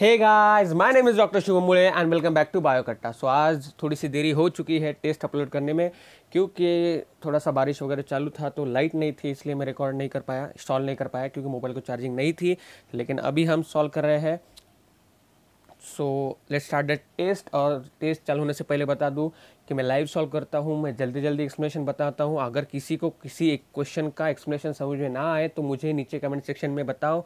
Hey guys my name is doctor Shubham Mude and welcome back to Biokatta so आज थोड़ी सी देरी हो चुकी है टेस्ट अपलोड करने में क्योंकि थोड़ा सा बारिश वगैरह चालू था तो लाइट नहीं थी इसलिए मैं रिकॉर्ड नहीं कर पाया इंस्टॉल नहीं कर पाया क्योंकि मोबाइल को चार्जिंग नहीं थी लेकिन अभी हम सॉल्व कर रहे हैं so let's start the test और टेस्ट चालू होने से पहले बता दूँ कि मैं लाइव सॉल्व करता हूँ मैं जल्दी जल्दी एक्सप्लेनेशन बताता हूँ अगर किसी को किसी एक क्वेश्चन का एक्सप्लेनेशन समझ में ना आए तो मुझे नीचे कमेंट सेक्शन में बताओ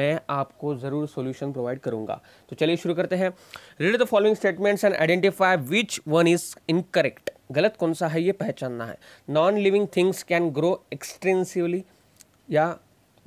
मैं आपको ज़रूर सोल्यूशन प्रोवाइड करूँगा तो चलिए शुरू करते हैं read the following statements and identify which one is incorrect गलत कौन सा है ये पहचानना है non living things can grow extensively या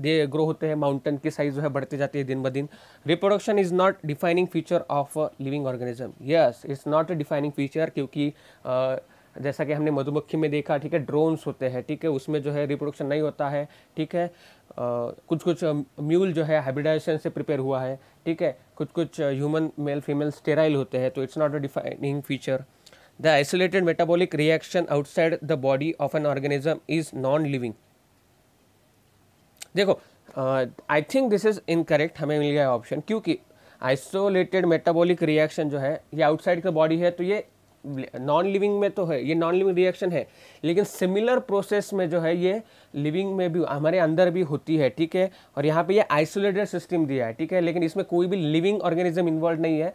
दे ग्रो होते हैं माउंटेन की साइज जो है बढ़ते जाती है दिन ब दिन reproduction is not defining feature of living organism yes it's not a defining feature क्योंकि uh, जैसा कि हमने मधुमक्खी में देखा ठीक है ड्रोन्स होते हैं ठीक है उसमें जो है रिप्रोडक्शन नहीं होता है ठीक है Uh, कुछ कुछ म्यूल जो है हाइब्रिडाइजेशन से प्रिपेयर हुआ है ठीक है कुछ कुछ ह्यूमन मेल फीमेल स्टेराइल होते हैं तो it's not a defining feature the isolated metabolic reaction outside the body of an organism is non living देखो I think this is incorrect हमें मिल गया ऑप्शन क्योंकि आइसोलेटेड मेटाबॉलिक रिएक्शन जो है ये आउटसाइड का बॉडी है तो ये नॉन लिविंग में तो है ये नॉन लिविंग रिएक्शन है लेकिन सिमिलर प्रोसेस में जो है ये लिविंग में भी हमारे अंदर भी होती है ठीक है और यहाँ पे ये आइसोलेटेड सिस्टम दिया है ठीक है लेकिन इसमें कोई भी लिविंग ऑर्गेनिज्म इन्वॉल्व नहीं है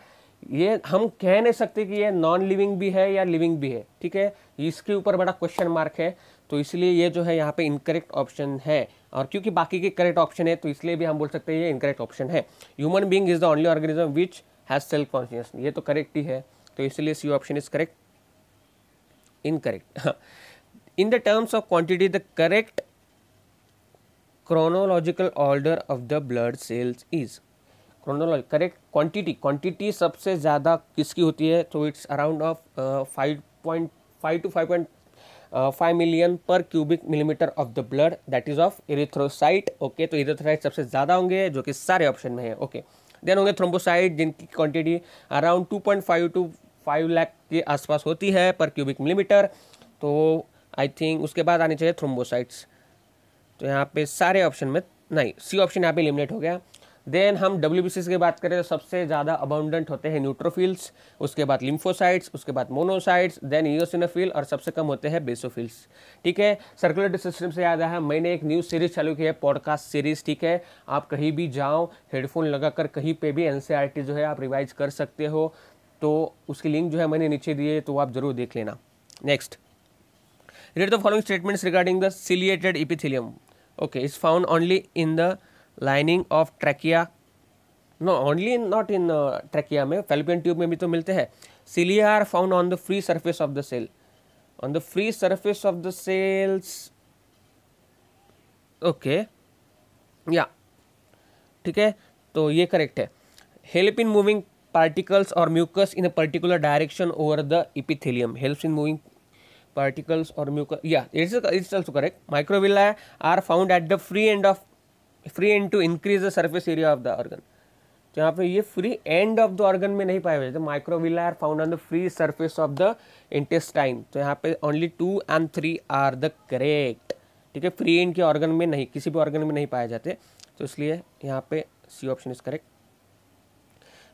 ये हम कह नहीं सकते कि ये नॉन लिविंग भी है या लिविंग भी है ठीक है इसके ऊपर बड़ा क्वेश्चन मार्क है तो इसलिए ये जो है यहाँ पे इनकरेक्ट ऑप्शन है और क्योंकि बाकी के करेक्ट ऑप्शन है तो इसलिए भी हम बोल सकते हैं ये इनकरेक्ट ऑप्शन है human being is the only organism which has self conscious ये तो करेक्ट ही है तो इसलिए C option is correct incorrect in the terms of quantity the correct chronological order of the blood cells is chronology correct quantity quantity सबसे ज़्यादा किसकी होती है तो it's around of five point five to five point five million per cubic millimetre of the blood that is of erythrocyte okay तो erythrocyte सबसे ज़्यादा होंगे जो कि सारे ऑप्शन में है ओके देन होंगे थ्रोम्बोसाइट जिनकी quantity around two point five to five lakh के आसपास होती है पर क्यूबिक मिलीमीटर तो आई थिंक उसके बाद आनी चाहिए थ्रोम्बोसाइट्स तो यहाँ पे सारे ऑप्शन में नहीं सी ऑप्शन यहाँ पे एलिमिनेट हो गया देन हम डब्ल्यू की बात करें तो सबसे ज़्यादा अबाउंडेंट होते हैं न्यूट्रोफिल्स उसके बाद लिम्फोसाइट्स उसके बाद मोनोसाइट्स देन ईसिनोफिल और सबसे कम होते हैं बेसोफिल्स ठीक है सर्कुलेटरी सिस्टम से याद आया मैंने एक न्यूज़ सीरीज चालू की है पॉडकास्ट सीरीज ठीक है आप कहीं भी जाओ हेडफोन लगाकर कहीं पर भी एन e जो है आप रिवाइज कर सकते हो तो उसकी लिंक जो है मैंने नीचे दिए तो आप ज़रूर देख लेना next read the following statements regarding the ciliated epithelium okay is found only in the lining of trachea no only not in trachea में फेलपियन ट्यूब में भी तो मिलते हैं cilia are found on the free surface of the cell on the free surface of the cells okay या ठीक है तो ये करेक्ट है हेल्प इन मूविंग पार्टिकल्स और mucus in a particular direction over the epithelium help in moving particles और mucus या it's it's also correct microvilli are found at the free end of free end to increase the surface area of the organ जहाँ पे ये free end of the organ में नहीं पाया हुए microvilli are found on the free surface of the intestine तो यहाँ पे only two and three are the correct ठीक है फ्री एंड के ऑर्गन में नहीं किसी भी ऑर्गन में नहीं पाए जाते तो इसलिए यहाँ पे C option is correct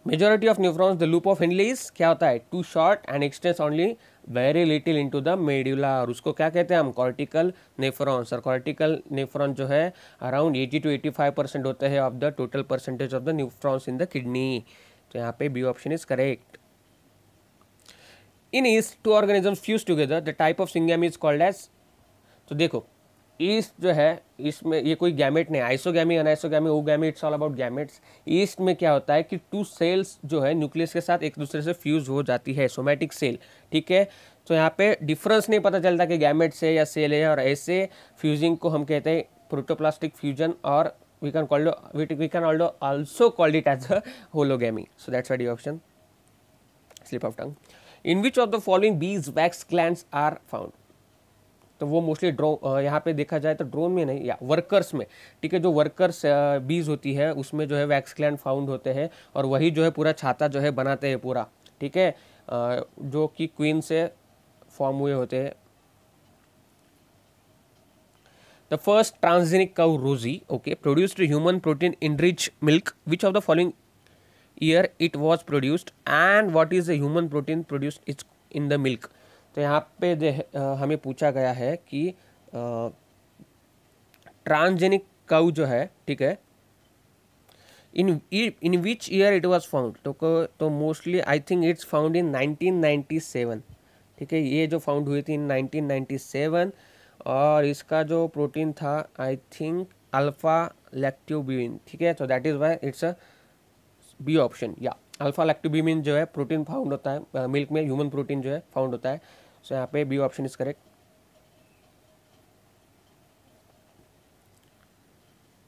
majority of nephrons the loop of Henle's क्या होता है too short and extends only very little into the medulla और उसको क्या कहते हैं हम कॉर्टिकल नेफ्रॉन्स और कॉर्टिकल नेफ्रॉन जो है अराउंड 80 टू 85 परसेंट होते हैं of the total percentage of the nephrons in the kidney तो यहाँ पे B option is correct in इस two organism fuse together the type of syngamy is called as तो देखो ईस्ट जो है ईस्ट में ये कोई गैमेट नहीं isogamy anisogamy oogamy it's all about gametes yeast में क्या होता है कि टू सेल्स जो है न्यूक्लियस के साथ एक दूसरे से फ्यूज हो जाती है सोमैटिक सेल ठीक है तो यहाँ पे डिफरेंस नहीं पता चलता कि गैमेट्स है या सेल है और ऐसे फ्यूजिंग को हम कहते हैं प्रोटोप्लास्टिक फ्यूजन और we can call we can also also called it as a a hologamy so that's why the option slip of tongue in which of the following beeswax glands are तो वो mostly draw यहाँ पे देखा जाए तो drone में नहीं या वर्कर्स में ठीक है जो वर्कर्स बीज होती है उसमें जो है वैक्स क्लैंड फाउंड होते हैं और वही जो है पूरा छाता जो है बनाते हैं पूरा ठीक है जो कि क्वीन से फॉर्म हुए होते हैं the first transgenic cow Rosie okay produced human protein in rich milk which of the following year it was produced and what is the human protein produced it's in the milk तो यहाँ पे हमें पूछा गया है कि transgenic cow जो है ठीक है in in which year it was found तो तो mostly I think it's found in 1997 ठीक है ये जो फाउंड हुई थी इन 1997 और इसका जो प्रोटीन था आई थिंक अल्फा लैक्टोब्यूमिन ठीक है तो that is why it's a B option या अल्फा लैक्टोब्यूमिन जो है प्रोटीन फाउंड होता है मिल्क में ह्यूमन प्रोटीन जो है फाउंड होता है सो यहाँ पे B option is correct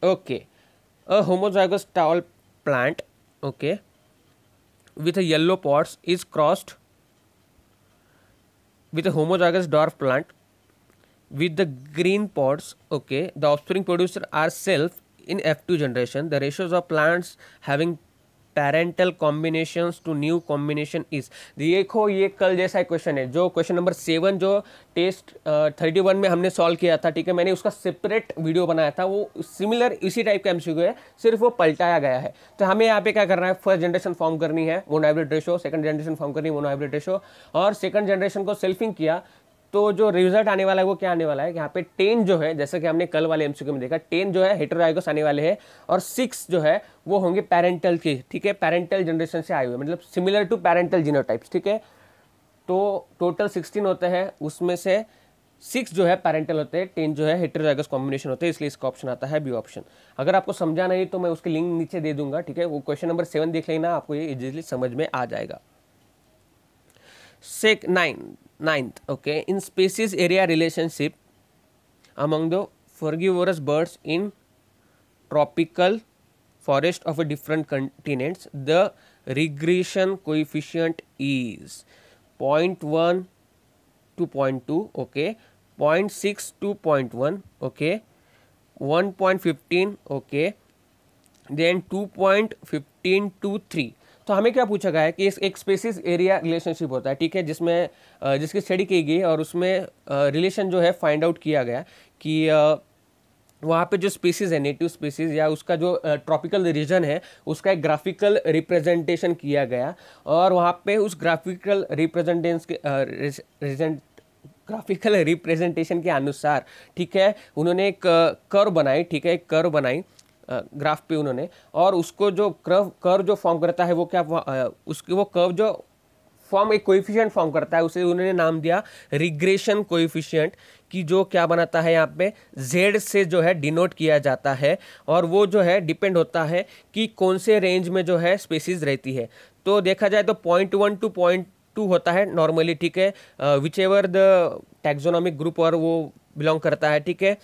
okay a homozygous tall plant okay with a yellow pods is crossed with a homozygous dwarf plant with the green pods okay the offspring producer are self in F two generation the ratios of plants having parental combination to new combination is देखो ये कल जैसा question है जो question number seven जो test thirty one में हमने solve किया था ठीक है मैंने उसका सेपरेट वीडियो बनाया था वो सिमिलर इसी टाइप का एमसीक्यू है सिर्फ वो पलटाया गया है तो हमें यहाँ पे क्या करना है फर्स्ट जनरेशन फॉर्म करनी है monohybrid ratio second generation form करनी है मोनोहाइब्रिड रेशो और सेकंड जनरेशन को सेल्फिंग किया तो जो रिजल्ट आने वाला है वो क्या आने वाला है यहाँ पे टेन जो है जैसे कि हमने कल वाले एमसीक्यू में देखा टेन जो है हेटेरोइगस आने वाले हैं और सिक्स जो है वो होंगे पैरेंटल के ठीक है पैरेंटल जनरेशन से आए हुए मतलब सिमिलर टू पैरेंटल जीनो ठीक है तो टोटल सिक्सटीन होते हैं उसमें से सिक्स जो है पैरेंटल होते हैं टेन जो है हेटेरोजाइगस कॉम्बिनेशन होते हैं इसलिए इसका ऑप्शन आता है बी ऑप्शन अगर आपको समझा नहीं तो मैं उसके लिंक नीचे दे दूंगा ठीक है वो क्वेश्चन नंबर सेवन देख लेना आपको ये इजिली समझ में आ जाएगा सेक nine Ninth, okay, in species area relationship among the frugivorous birds in tropical forest of a different continents, the regression coefficient is 0.1 to 0.2, okay, 0.6 to 0.1, okay, 1.15, okay, then 2.15 to 3 तो हमें क्या पूछा गया है कि इस एक स्पेसिस एरिया रिलेशनशिप होता है ठीक है जिसमें जिसकी स्टडी की गई और उसमें रिलेशन जो है फाइंड आउट किया गया कि वहाँ पे जो स्पीसीज़ है नेटिव स्पीसीज़ या उसका जो ट्रॉपिकल रीजन है उसका एक ग्राफिकल रिप्रेजेंटेशन किया गया और वहाँ पे उस ग्राफिकल रिप्रेजेंटेंस के रिजेंट ग्राफिकल रिप्रेजेंटेशन के अनुसार ठीक है उन्होंने एक कर्व बनाई ठीक है एक कर्व बनाई ग्राफ पे उन्होंने और उसको जो क्रव कर्व जो फॉर्म करता है वो क्या उसकी वो कर्व जो फॉर्म एक कोइफिशियंट फॉर्म करता है उसे उन्होंने नाम दिया रिग्रेशन कोइफिशियंट कि जो क्या बनाता है यहाँ पे जेड से जो है डिनोट किया जाता है और वो जो है डिपेंड होता है कि कौन से रेंज में जो है स्पेसीज रहती है तो देखा जाए तो point one two point two होता है नॉर्मली ठीक है whichever the taxonomic group और वो बिलोंग करता है ठीक है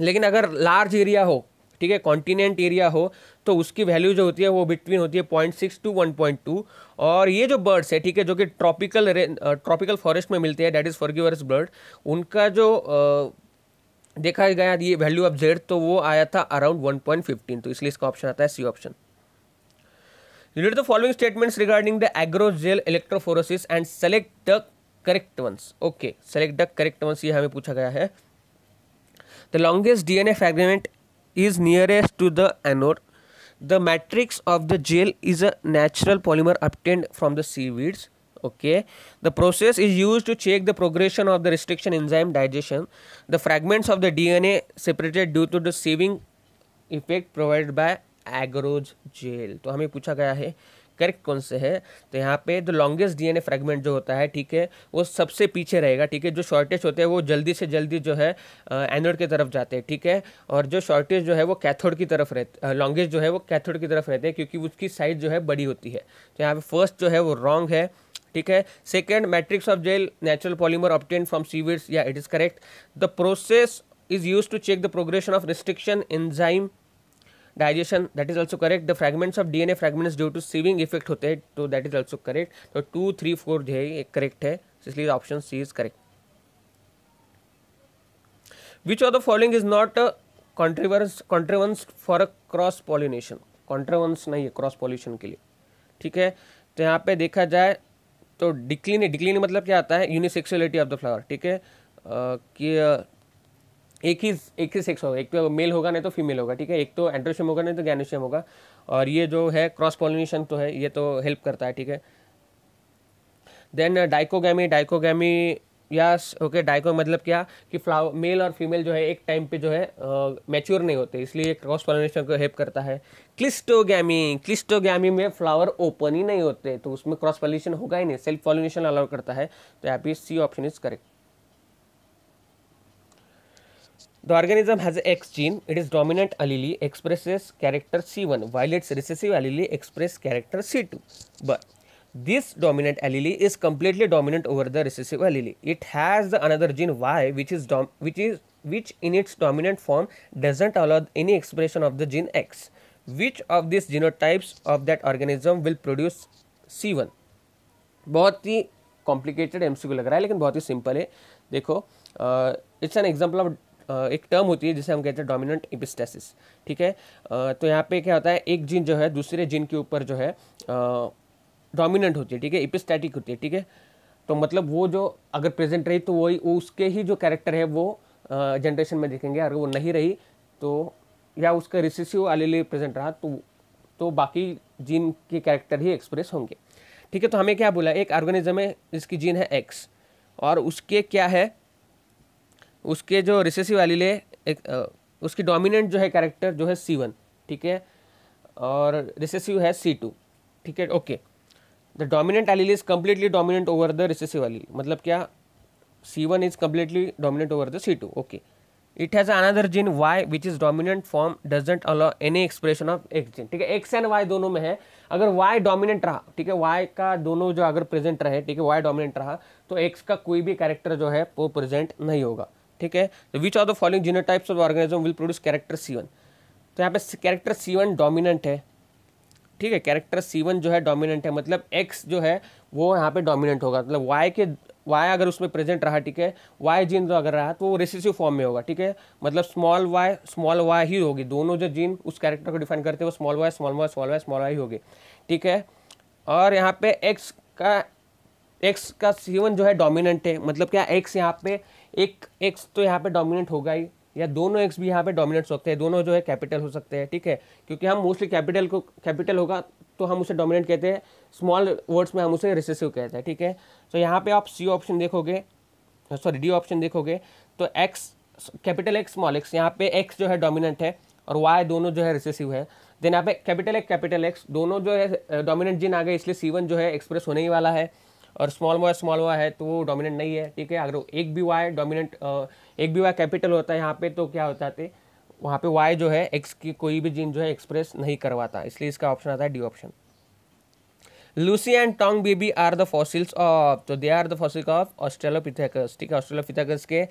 लेकिन अगर लार्ज एरिया हो ठीक है कॉन्टिनेंट एरिया हो तो उसकी वैल्यू जो होती है वो बिटवीन होती है point six to one point two और ये जो बर्ड्स है ठीक है जो कि ट्रॉपिकल ट्रॉपिकल फॉरेस्ट में मिलते हैं डैट इज़ फॉरगिवर्स बर्ड उनका जो आ, देखा गया ये वैल्यू ऑफ जेड तो वो आया था अराउंड वन पॉइंट फिफ्टीन तो इसलिए इसका ऑप्शन आता है C option relate the following statements regarding the agarose gel electrophoresis and select the correct ones okay select the correct ones ये हमें पूछा गया है the longest DNA fragment is nearest to the anode. The matrix of the gel is a natural polymer obtained from the seaweeds. Okay. The process is used to check the progression of the restriction enzyme digestion. The fragments of the DNA separated due to the saving effect provided by agarose gel तो हमें पूछा गया है correct कौन से है तो यहाँ पे द लॉन्गेस्ट डीएनए फ्रेगमेंट जो होता है ठीक है वो सबसे पीछे रहेगा ठीक है जो शॉर्टेज होते हैं वो जल्दी से जल्दी जो है एनोड की तरफ जाते हैं ठीक है और जो शॉर्टेज जो है वो कैथोड की तरफ रहते लॉन्गेस्ट जो है वो कैथोड की तरफ रहते हैं क्योंकि उसकी साइज जो है बड़ी होती है तो यहाँ पे फर्स्ट जो है वो रॉन्ग है ठीक है second matrix of gel natural polymer obtained from seaweeds या it is correct the process is use to check the progression of restriction enzyme digestion that is also correct the fragments of a fragments due to sieving effect होते हैं तो that is also correct तो two three four जो है correct है इसलिए option C is correct which of the following is not a कॉन्ट्रीवंस for a cross pollination contrivance नहीं है क्रॉस पॉल्यूशन के लिए ठीक है तो यहाँ पे देखा जाए तो डिक्लिन डिक्लिन मतलब क्या आता है यूनिसेक्सुअलिटी ऑफ द फ्लावर ठीक है कि एक ही एक ही सेक्स होगा एक तो मेल होगा नहीं तो फीमेल होगा ठीक है एक तो एंड्रोशियम होगा नहीं तो गैनोशियम होगा और ये जो है क्रॉस पॉलिनेशन तो है ये तो हेल्प करता है ठीक है देन डाइकोगैमी डाइकोगैमी या ओके डाइको मतलब क्या कि फ्लावर मेल और फीमेल जो है एक टाइम पे जो है मैच्योर uh, नहीं होते इसलिए क्रॉस पॉलिनेशन को हेल्प करता है क्लिस्टोगैमी क्लिस्टोगैमी में फ्लावर ओपन ही नहीं होते तो उसमें क्रॉस पॉलिनेशन होगा ही नहीं सेल्फ पॉलिनेशन अलाउ करता है तो यहाँ पे C option is correct The organism has X gene. It is dominant allele expresses character C1 while its recessive allele express character C2. But this dominant allele is completely dominant over the recessive allele. It has the another gene Y which is dom which is which in its dominant form doesn't allow any expression of the gene X. Which of these genotypes of that organism will produce C1? बहुत ही complicated MCQ लग रहा है लेकिन बहुत ही simple है देखो it's an example of एक term होती है जिसे हम कहते हैं डोमिनेंट इपिस्टेसिस ठीक है तो यहाँ पे क्या होता है एक जीन जो है दूसरे जीन के ऊपर जो है डोमिनेंट होती है ठीक है इपिस्टैटिक होती है ठीक है तो मतलब वो जो अगर प्रेजेंट रही तो वही उसके ही जो कैरेक्टर है वो जनरेशन में देखेंगे अगर वो नहीं रही तो या उसका रिसेसिव आलेले प्रेजेंट रहा तो तो बाकी जीन के कैरेक्टर ही एक्सप्रेस होंगे ठीक है तो हमें क्या बोला एक ऑर्गेनिज्म है जिसकी जीन है एक्स और उसके क्या है उसके जो रिसेसिव एलीले एक उसकी डोमिनेंट जो है कैरेक्टर जो है सी वन ठीक है और रिसेसिव है सी टू ठीक है okay the dominant allele is completely dominant over the recessive allele मतलब क्या C one is completely dominant over the C two okay it has another gene Y which is dominant form doesn't allow any expression of X gene ठीक है x and Y दोनों में है अगर Y dominant रहा ठीक है Y का दोनों जो अगर प्रेजेंट रहे ठीक है वाई डोमिनेंट रहा तो एक्स का कोई भी कैरेक्टर जो है वो प्रेजेंट नहीं होगा ठीक है तो which are the following types of organism will produce character C one तो यहाँ पे कैरेक्टर सी वन डोमिनेंट है ठीक है कैरेक्टर सी वन जो है डोमिनेंट है मतलब एक्स जो है वो यहाँ पे डोमिनेंट होगा मतलब वाई के वाई अगर उसमें प्रेजेंट रहा ठीक है वाई जीन जो अगर रहा तो वो रेसिसिव फॉर्म में होगा ठीक है मतलब स्मॉल वाई स्मॉल वाई ही होगी दोनों जो जीन उस कैरेक्टर को डिफाइन करते हैं वो small Y small Y small Y small Y होगी ठीक है और यहाँ पे एक्स का एक्स का सीवन जो है डोमिनेंट है मतलब क्या एक्स यहाँ पे एक एक्स तो यहाँ पे डोमिनेट होगा ही या दोनों एक्स भी यहाँ पे डोमिनेट हो सकते हैं दोनों जो है कैपिटल हो सकते हैं ठीक है क्योंकि हम मोस्टली कैपिटल को कैपिटल होगा तो हम उसे डोमिनेट कहते हैं स्मॉल वर्ड्स में हम उसे रिसेसिव कहते हैं ठीक है तो यहाँ पे आप सी ऑप्शन देखोगे सॉरी डी ऑप्शन देखोगे तो X capital X small X यहाँ पे एक्स जो है डोमिनेंट है और वाई दोनों जो है रिसेसिव है देन यहाँ पे कैपिटल एक्स कैपिटल एक्स दोनों जो है डोमिनेंट जिन आ गए इसलिए सी वन जो है एक्सप्रेस होने ही वाला है और स्मॉल वाई स्मॉल वाई है तो वो डोमिनेंट नहीं है ठीक है अगर एक भी वाई डोमिनेंट एक भी वाई कैपिटल होता है यहाँ पे तो क्या होता है वहाँ पे वाई जो है एक्स की कोई भी जीन जो है एक्सप्रेस नहीं करवाता इसलिए इसका ऑप्शन आता है D option Lucy and Taung baby are the fossils of तो they are the fossil of Australopithecus ठीक है ऑस्ट्रेलोपिथेकस के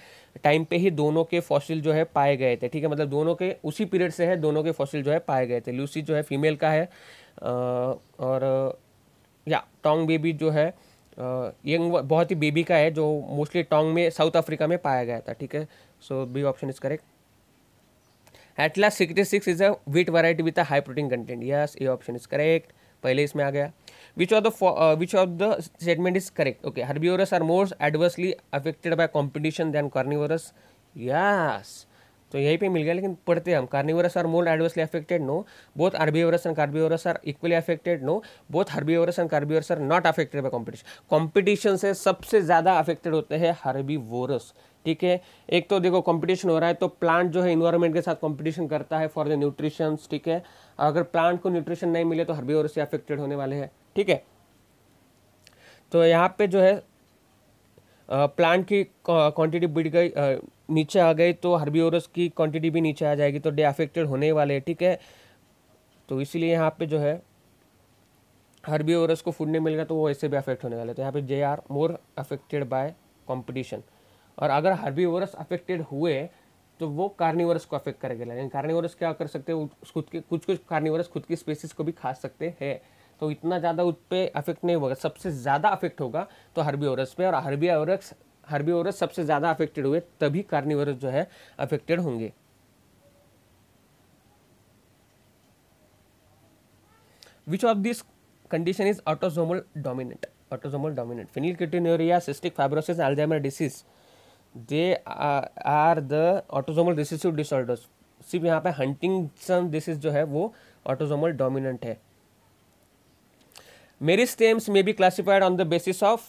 टाइम पे ही दोनों के फॉसिल जो है पाए गए थे ठीक है मतलब दोनों के उसी पीरियड से है दोनों के फॉसिल जो है पाए गए थे लूसी जो है फीमेल का है और या टोंग बेबी जो है यंग बहुत ही बेबी का है जो मोस्टली टोंग में साउथ अफ्रीका में पाया गया था ठीक है so B option is correct Atlas sixty six is a wheat variety with a high protein content yes A option is correct पहले इसमें आ गया which of the which of the statement is correct okay herbivores are more adversely affected by competition than carnivores yes तो यही पे मिल गया लेकिन पढ़ते हम carnivores are more adversely affected no both herbivores and carnivores are equally affected no both herbivores and carnivores are not affected by competition competition से सबसे ज़्यादा अफेक्टेड होते हैं हर्बीवोरस ठीक है एक तो देखो कंपटीशन हो रहा है तो प्लांट जो है इन्वायरमेंट के साथ कंपटीशन करता है फॉर द न्यूट्रिशन ठीक है अगर प्लांट को न्यूट्रिशन नहीं मिले तो हर्बीओरस से अफेक्टेड होने वाले हैं ठीक है तो यहाँ पे जो है प्लांट की क्वांटिटी बढ़ गई नीचे आ गई तो ओरस की क्वांटिटी भी नीचे आ जाएगी तो डे अफेक्टेड होने वाले हैं ठीक है तो इसीलिए यहाँ पे जो है हर्बीओरस को फूड नहीं मिलेगा तो वो ऐसे भी अफेक्ट होने वाले तो यहाँ पे they are more affected by competition और अगर ओरस अफेक्टेड हुए तो वो कार्निवरस को अफेक्ट करेगा लेकिन कार्निवरस क्या कर सकते हैं खुद के कुछ कुछ कार्निवरस खुद की स्पेसिस को भी खा सकते हैं तो इतना ज़्यादा उस पर अफेक्ट नहीं होगा सबसे ज़्यादा अफेक्ट होगा तो हर्बी ओरस पे और हर्बी ओरस हर्बी सबसे ज्यादा अफेक्टेड हुए तभी कार्निवरस जो है अफेक्टेड होंगे which of this condition is autosomal dominant autosomal dominant phenylketonuria cystic fibrosis Alzheimer disease they are the autosomal recessive disorders सिर्फ यहाँ पे हंटिंगसन डिसीज जो है वो ऑटोजोमल डोमिनेंट है meristems may be classified on the basis of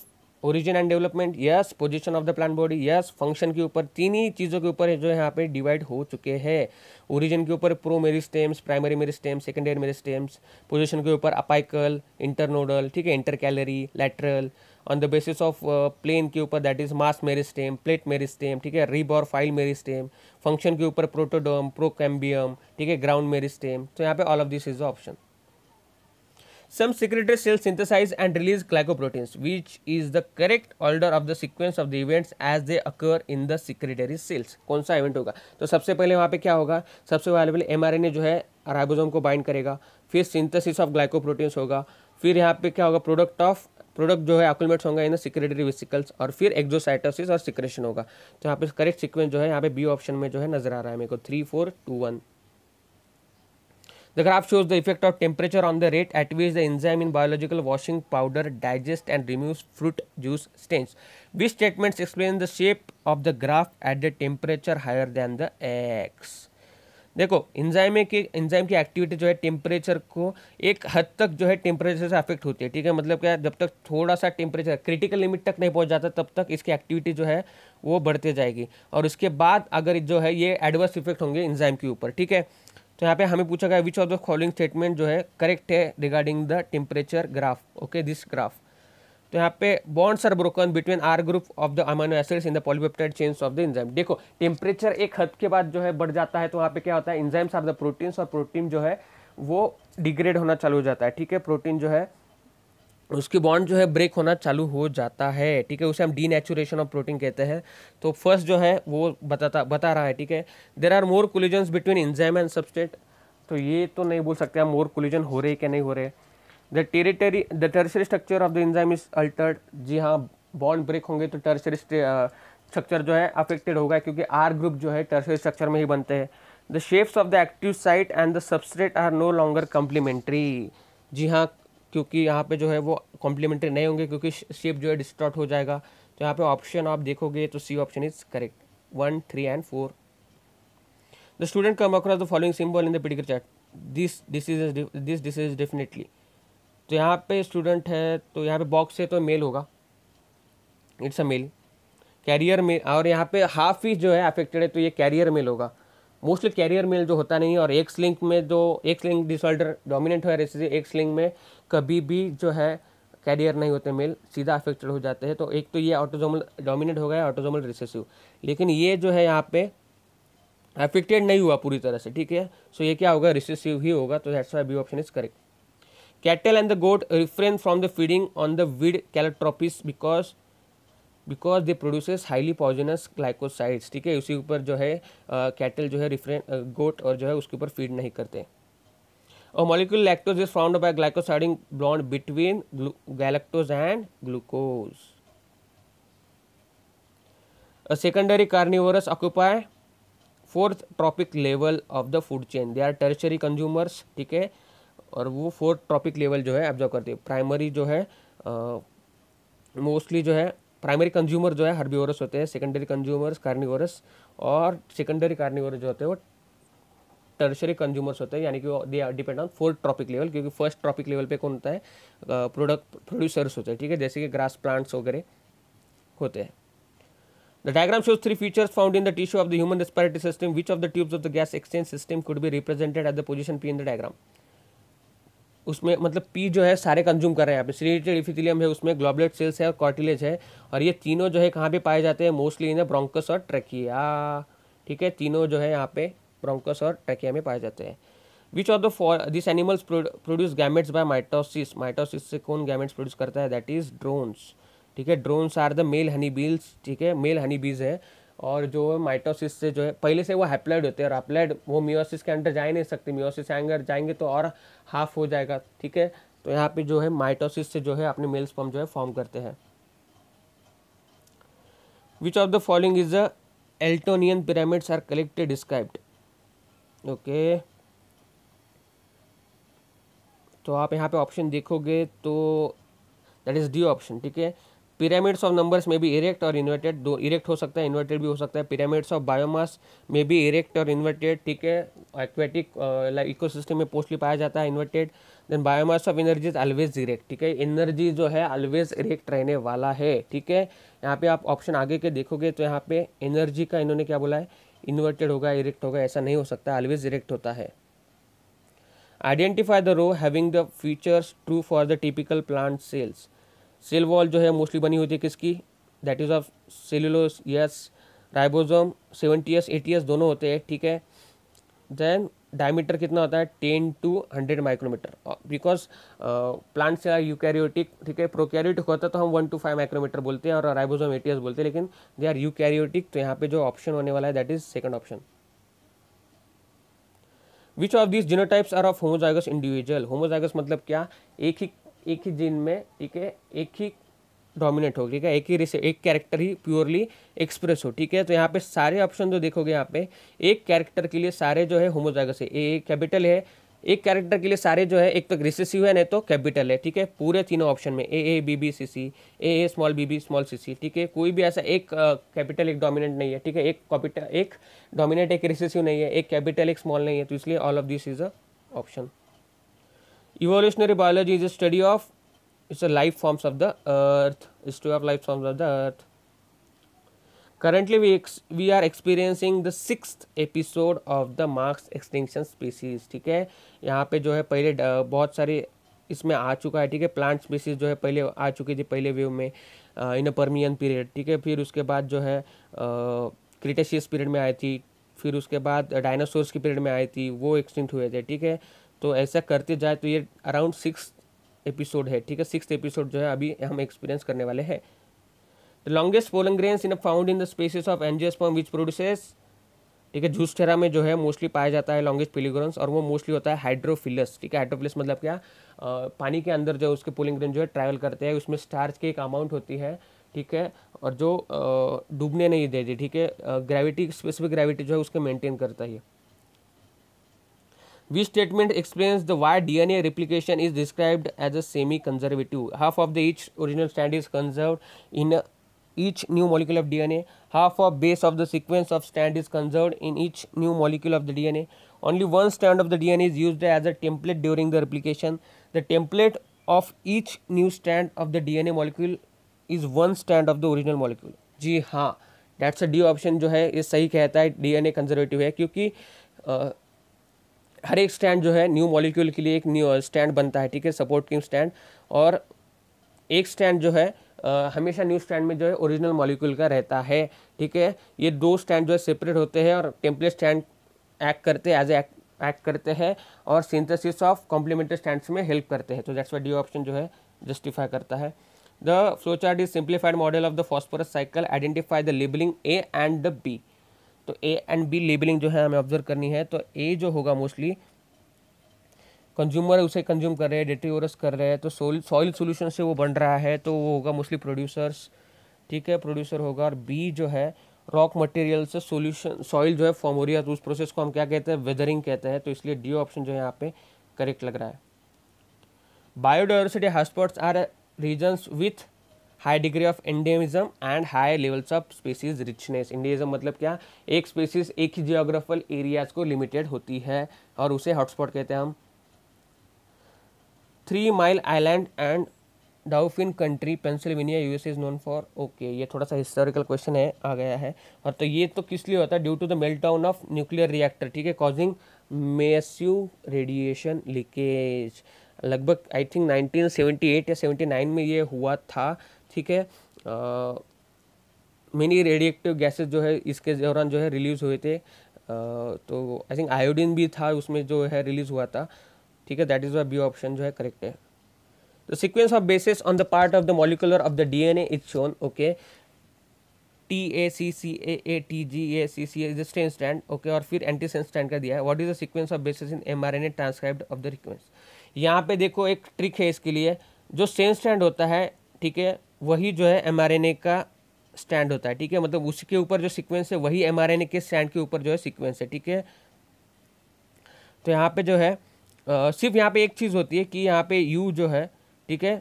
origin and development yes position of the plant body yes function के ऊपर तीन ही चीज़ों के ऊपर जो यहाँ पे डिवाइड हो चुके हैं ओरिजिन के ऊपर promeristems primary stems secondary meristems position के ऊपर अपाइकल इंटरनोडल ठीक है intercalary lateral on the basis of plane के ऊपर that is mass meristem plate meristem ठीक है रिब और फाइल स्टेम फंक्शन के ऊपर प्रो प्रोकैम्बियम ठीक है ग्राउंड मेरी स्टेम तो यहाँ पे all of this is the option Some secretory cells synthesize and release glycoproteins, which is the correct order of the sequence of the events as they occur in the secretory cells. कौन सा event होगा तो सबसे पहले वहाँ पे क्या होगा सबसे पहले ए जो है राइबोसोम को बाइंड करेगा फिर सिंथेसिस ऑफ ग्लाइकोप्रोटीन्स होगा फिर यहाँ पे क्या होगा प्रोडक्ट ऑफ प्रोडक्ट जो है एक्मेट्स होंगे इन द सिक्रेटरी वेसिकल्स और फिर एक्जोसाइटोसिस और सिक्रेशन होगा तो यहाँ पे करेक्ट सीक्वेंस जो है यहाँ पे बी ऑप्शन में जो है नजर आ रहा है मेरे को three four two one The graph shows the effect of temperature on the rate at which the enzyme in biological washing powder digests and removes fruit juice stains. Which statements explain the shape of the graph at the temperature higher than the x? देखो enzyme के enzyme की activity जो है temperature को एक हद तक जो है टेम्परेचर से अफेक्ट होती है ठीक है मतलब क्या जब तक थोड़ा सा टेम्परेचर क्रिटिकल लिमिट तक नहीं पहुंच जाता तब तक इसकी एक्टिविटी जो है वो बढ़ते जाएगी और उसके बाद अगर जो है ये एडवर्स इफेक्ट होंगे इंजाइम के ऊपर ठीक है तो यहाँ पे हमें पूछा गया which of the following statement जो है करेक्ट है regarding the temperature graph okay this graph तो यहाँ पे bonds are broken between R group of the amino acids in the polypeptide chains of the enzyme देखो टेम्परेचर एक हद के बाद जो है बढ़ जाता है तो वहाँ पे क्या होता है इंजाइम्स आर द प्रोटीन्स और प्रोटीन जो है वो डिग्रेड होना चालू हो जाता है ठीक है प्रोटीन जो है उसकी बॉन्ड जो है ब्रेक होना चालू हो जाता है ठीक है उसे हम डीनेचुरेशन ऑफ प्रोटीन कहते हैं तो फर्स्ट जो है वो बताता बता रहा है ठीक है there are more collision between enzyme and substrate तो ये तो नहीं बोल सकते हम मोर कोलिजन हो रहे क्या नहीं हो रहे the territory the tertiary structure of the enzyme is altered जी हाँ बॉन्ड ब्रेक होंगे तो टर्सरी स्ट्रक्चर जो है अफेक्टेड होगा क्योंकि आर ग्रुप जो है टर्सरी स्ट्रक्चर में ही बनते हैं the shapes of the active site and the substrate are no longer complementary जी हाँ क्योंकि यहाँ पे जो है वो कॉम्प्लीमेंट्री नहीं होंगे क्योंकि शेप जो है डिस्टॉर्ट हो जाएगा तो यहाँ पे ऑप्शन आप देखोगे तो C option is correct one three and four the student come across the following symbol in the pedigree chart this is this is definitely तो यहाँ पे स्टूडेंट है तो यहाँ पे बॉक्स है तो मेल होगा it's a male carrier male और यहाँ पे हाफ ही जो है अफेक्टेड है तो ये कैरियर मेल होगा मोस्टली कैरियर मेल जो होता नहीं है और एक्स लिंक में जो एक्स लिंक डिसऑर्डर डोमिनेंट है एक्स लिंक में कभी भी जो है कैरियर नहीं होते मेल सीधा अफेक्टेड हो जाते हैं तो एक तो ये ऑटोजोमल डोमिनेट हो गया ऑटोजोमल रिसेसिव लेकिन ये जो है यहाँ पे अफेक्टेड नहीं हुआ पूरी तरह से ठीक है सो ये क्या होगा रिसेसिव ही होगा तो that's why B option is correct cattle and the goat refrain from the feeding on the weed calotropis because because they produces highly poisonous glycosides ठीक है उसी ऊपर जो है कैटल uh, जो है रिफ्रेन गोट uh, और जो है उसके ऊपर फीड नहीं करते A molecule lactose is formed by glycosiding bond between galactose and glucose. A secondary carnivores occupy fourth tropic level of the food chain. They are tertiary consumers, ठीक है और वो फोर्थ ट्रॉपिक लेवल जो है observe करते हैं primary जो है मोस्टली जो है प्राइमरी कंज्यूमर जो है हर्बीवोरस होते हैं सेकेंडरी कंज्यूमर्स कार्निवोरस और सेकेंडरी कार्निवोरस जो होते हैं वो टर्शरी कंज्यूमर्स होते हैं यानी कि they are depend on fourth trophic level क्योंकि फर्स्ट ट्रॉपिक लेवल पे कौन होता है प्रोडक्ट प्रोड्यूसर्स होते हैं ठीक है जैसे कि ग्रास प्लांट्स वगैरह होते हैं the diagram shows three features found in the tissue of the human respiratory system which of the tubes of the gas exchange system could be represented at the position P in the diagram उसमें मतलब P जो है सारे consume कर रहे हैं आप serrated इफिथिलियम है उसमें ग्लोबलेट सेल्स है और कॉर्टिलेज है और ये तीनों जो है कहाँ पे पाए जाते हैं मोस्टली इन ब्रोंकस और ट्रेकिया ठीक है तीनों जो है यहाँ पे ब्रोंकस और ट्रैकिया में पाए जाते हैं which of the four this animals produce gametes by mitosis mitosis से कौन गैमेट्स प्रोड्यूस करता है दैट इज ड्रोन्स ठीक है drones are the male honey bees ठीक है मेल हनी बीज है और जो माइटोसिस से जो है पहले से वो हैप्लाइड होते हैं और हैप्लाइड वो म्योसिस के अंडर जा ही नहीं सकते म्योसिस के अंदर जाएंगे तो और हाफ हो जाएगा ठीक है तो यहाँ पे जो है माइटोसिस से जो है अपने मेल स्पर्म जो है फॉर्म करते हैं which of the following is the Eltonian pyramids are collected described okay तो आप यहाँ पे ऑप्शन देखोगे तो दैट इज़ डी ऑप्शन ठीक है पिरामिड्स ऑफ नंबर्स में भी इरेक्ट और इन्वर्टेड दो इरेक्ट हो सकता है इन्वर्टेड भी हो सकता है पिरामिड्स ऑफ बायोमास में भी इरेक्ट और इन्वर्टेड ठीक है एक्वेटिक लाइक इकोसिस्टम में पोस्टली पाया जाता है inverted then biomass of energy is always erect ठीक है एनर्जी जो है ऑलवेज इरेक्ट रहने वाला है ठीक है यहाँ पे आप ऑप्शन आगे के देखोगे तो यहाँ पे एनर्जी का इन्होंने क्या बोला है इन्वर्टेड होगा इरेक्ट होगा ऐसा नहीं हो सकता ऑलवेज इरेक्ट होता है identify the row having the features true for the typical plant cells cell wall जो है मोस्टली बनी होती है किसकी that is of cellulose yes ribosome seventy S eighty S दोनों होते हैं ठीक है देन डायमीटर कितना होता है ten to hundred micrometer because plants या यूकैरियोटिक ठीक है प्रोकैरियोटिक होता है तो हम वन टू फाइव माइक्रोमीटर बोलते हैं और राइबोसोम एटीएस बोलते हैं लेकिन दे आर यूकैरियोटिक तो यहाँ पे जो ऑप्शन होने वाला है that is second option which of this genotypes are of homozygous individual homozygous मतलब क्या एक ही एक ही जीन में ठीक है एक ही डोमिनेट हो ठीक है एक ही एक कैरेक्टर ही प्योरली एक्सप्रेस हो ठीक है तो यहाँ पे सारे ऑप्शन जो देखोगे यहाँ पे एक कैरेक्टर के लिए सारे जो है होमोजागस है ए कैपिटल है एक कैरेक्टर के लिए सारे जो है एक तो रिसेसिव है नहीं तो कैपिटल है ठीक है पूरे तीनों ऑप्शन में A A B B C C A A small B B small C C ठीक है कोई भी ऐसा एक कैपिटल एक डोमिनेंट नहीं है ठीक है एक कैपिटल एक डोमिनेंट एक रिसेसिव नहीं है एक कैपिटल एक स्मॉल नहीं है तो इसलिए all of this is a option evolutionary biology is a study of it's a life forms of the earth history of life forms of the earth we we we are experiencing the sixth episode of the marx extinction ठीक है यहाँ पे जो है पहले बहुत सारे इसमें आ चुका है ठीक है प्लांट स्पीसीज जो है पहले आ चुकी थी पहले वेव में इन अ परमियन पीरियड ठीक है फिर उसके बाद जो है क्रिटेशियस पीरियड में आई थी फिर उसके बाद डायनासोर्स की पीरियड में आई थी वो एक्सटिंक्ट हुए थे ठीक है तो ऐसा करते जाए तो ये अराउंड सिक्स एपिसोड है ठीक है सिक्स एपिसोड जो है अभी हम एक्सपीरियंस करने वाले हैं the longest pollen grains in found in the species of angiosperm which produces ठीक है जूसटेरा में जो है मोस्टली पाया जाता है लॉन्गेस्ट पिलीग्रंस और वो मोस्टली होता है हाइड्रोफिलस ठीक है हाइड्रोफिलस मतलब क्या आ, पानी के अंदर जो है उसके पोलिंग ग्रेन जो है ट्रैवल करते हैं उसमें स्टार्च की एक अमाउंट होती है ठीक है और जो डूबने नहीं देती ठीक है ग्रेविटी स्पेसिफिक ग्रेविटी जो है उसके मेंटेन करता है we statement explains the why D N A replication is described as a semi conservative half of the each original strand is conserve in each new molecule of D N A half of base of the sequence of strand is conserve in each new molecule of the D N A only one strand of the D N as use as a template during the replication the template of each new strand of the D N A molecule is one strand of the original molecule जी हाँ that's a D option जो है ये सही कहता है D N ए conservative है क्योंकि हर एक स्टैंड जो है न्यू मॉलिक्यूल के लिए एक न्यू स्टैंड बनता है ठीक है सपोर्ट किंग स्टैंड और एक स्टैंड जो है आ, हमेशा न्यू स्टैंड में जो है ओरिजिनल मॉलिक्यूल का रहता है ठीक है ये दो स्टैंड जो है सेपरेट होते हैं और टेम्पलेट स्टैंड एक्ट करते एज एक्ट एक्ट करते हैं और सिंथेसिस ऑफ कॉम्प्लीमेंट्री स्टैंड्स में हेल्प करते हैं तो दैट्स वाई डी ऑप्शन जो है जस्टिफाई करता है the flowchart is simplified model of the phosphorus cycle identify the labelling A and the B तो ए एंड बी लेबलिंग जो है हमें ऑब्जर्व करनी है तो ए जो होगा मोस्टली कंज्यूमर उसे कंज्यूम कर रहे हैं डेट्रीवरस कर रहे हैं तो सोल सॉइल सोल्यूशन से वो बन रहा है तो वो होगा मोस्टली प्रोड्यूसर्स ठीक है प्रोड्यूसर होगा और बी जो है रॉक मटेरियल से सोल्यूशन सॉइल जो है फॉर्म हो रही है तो उस प्रोसेस को हम क्या कहते हैं वेदरिंग कहते हैं तो इसलिए डी ऑप्शन जो है यहाँ पे करेक्ट लग रहा है biodiversity hotspots are regions with high degree of endemism and high levels of species richness endemism मतलब क्या एक स्पेसीज एक ही जियोग्राफल एरियाज को लिमिटेड होती है और उसे हॉटस्पॉट कहते हैं हम Three Mile Island and Dauphin County Pennsylvania US is known for okay ये थोड़ा सा हिस्टोरिकल क्वेश्चन है आ गया है और तो ये तो किस लिए होता है due to the meltdown of nuclear reactor ठीक है कॉजिंग मेस्यू रेडिएशन लीकेज लगभग आई थिंक 1978 या 79 में ये हुआ था ठीक है मेनी रेडिएक्टिव गैसेस जो है इसके दौरान जो है रिलीज़ हुए थे तो आई थिंक आयोडीन भी था उसमें जो है रिलीज़ हुआ था ठीक है that is why B option जो है करेक्ट है the the the of of bases on part molecular the D N bases on shown okay T A C C A A T G A C C as strand strand okay और फिर antisense strand का दिया है what is the sequence of bases in M R N A transcribed of the sequence यहाँ पे देखो एक trick है इसके लिए जो सेंस स्टैंड होता है ठीक है वही जो है एम का स्टैंड होता है ठीक है मतलब उसके ऊपर जो सीक्वेंस है वही एम के स्टैंड के ऊपर जो है सीक्वेंस है ठीक है तो यहाँ पे जो है आ, सिर्फ यहाँ पे एक चीज़ होती है कि यहाँ पे यू जो है ठीक है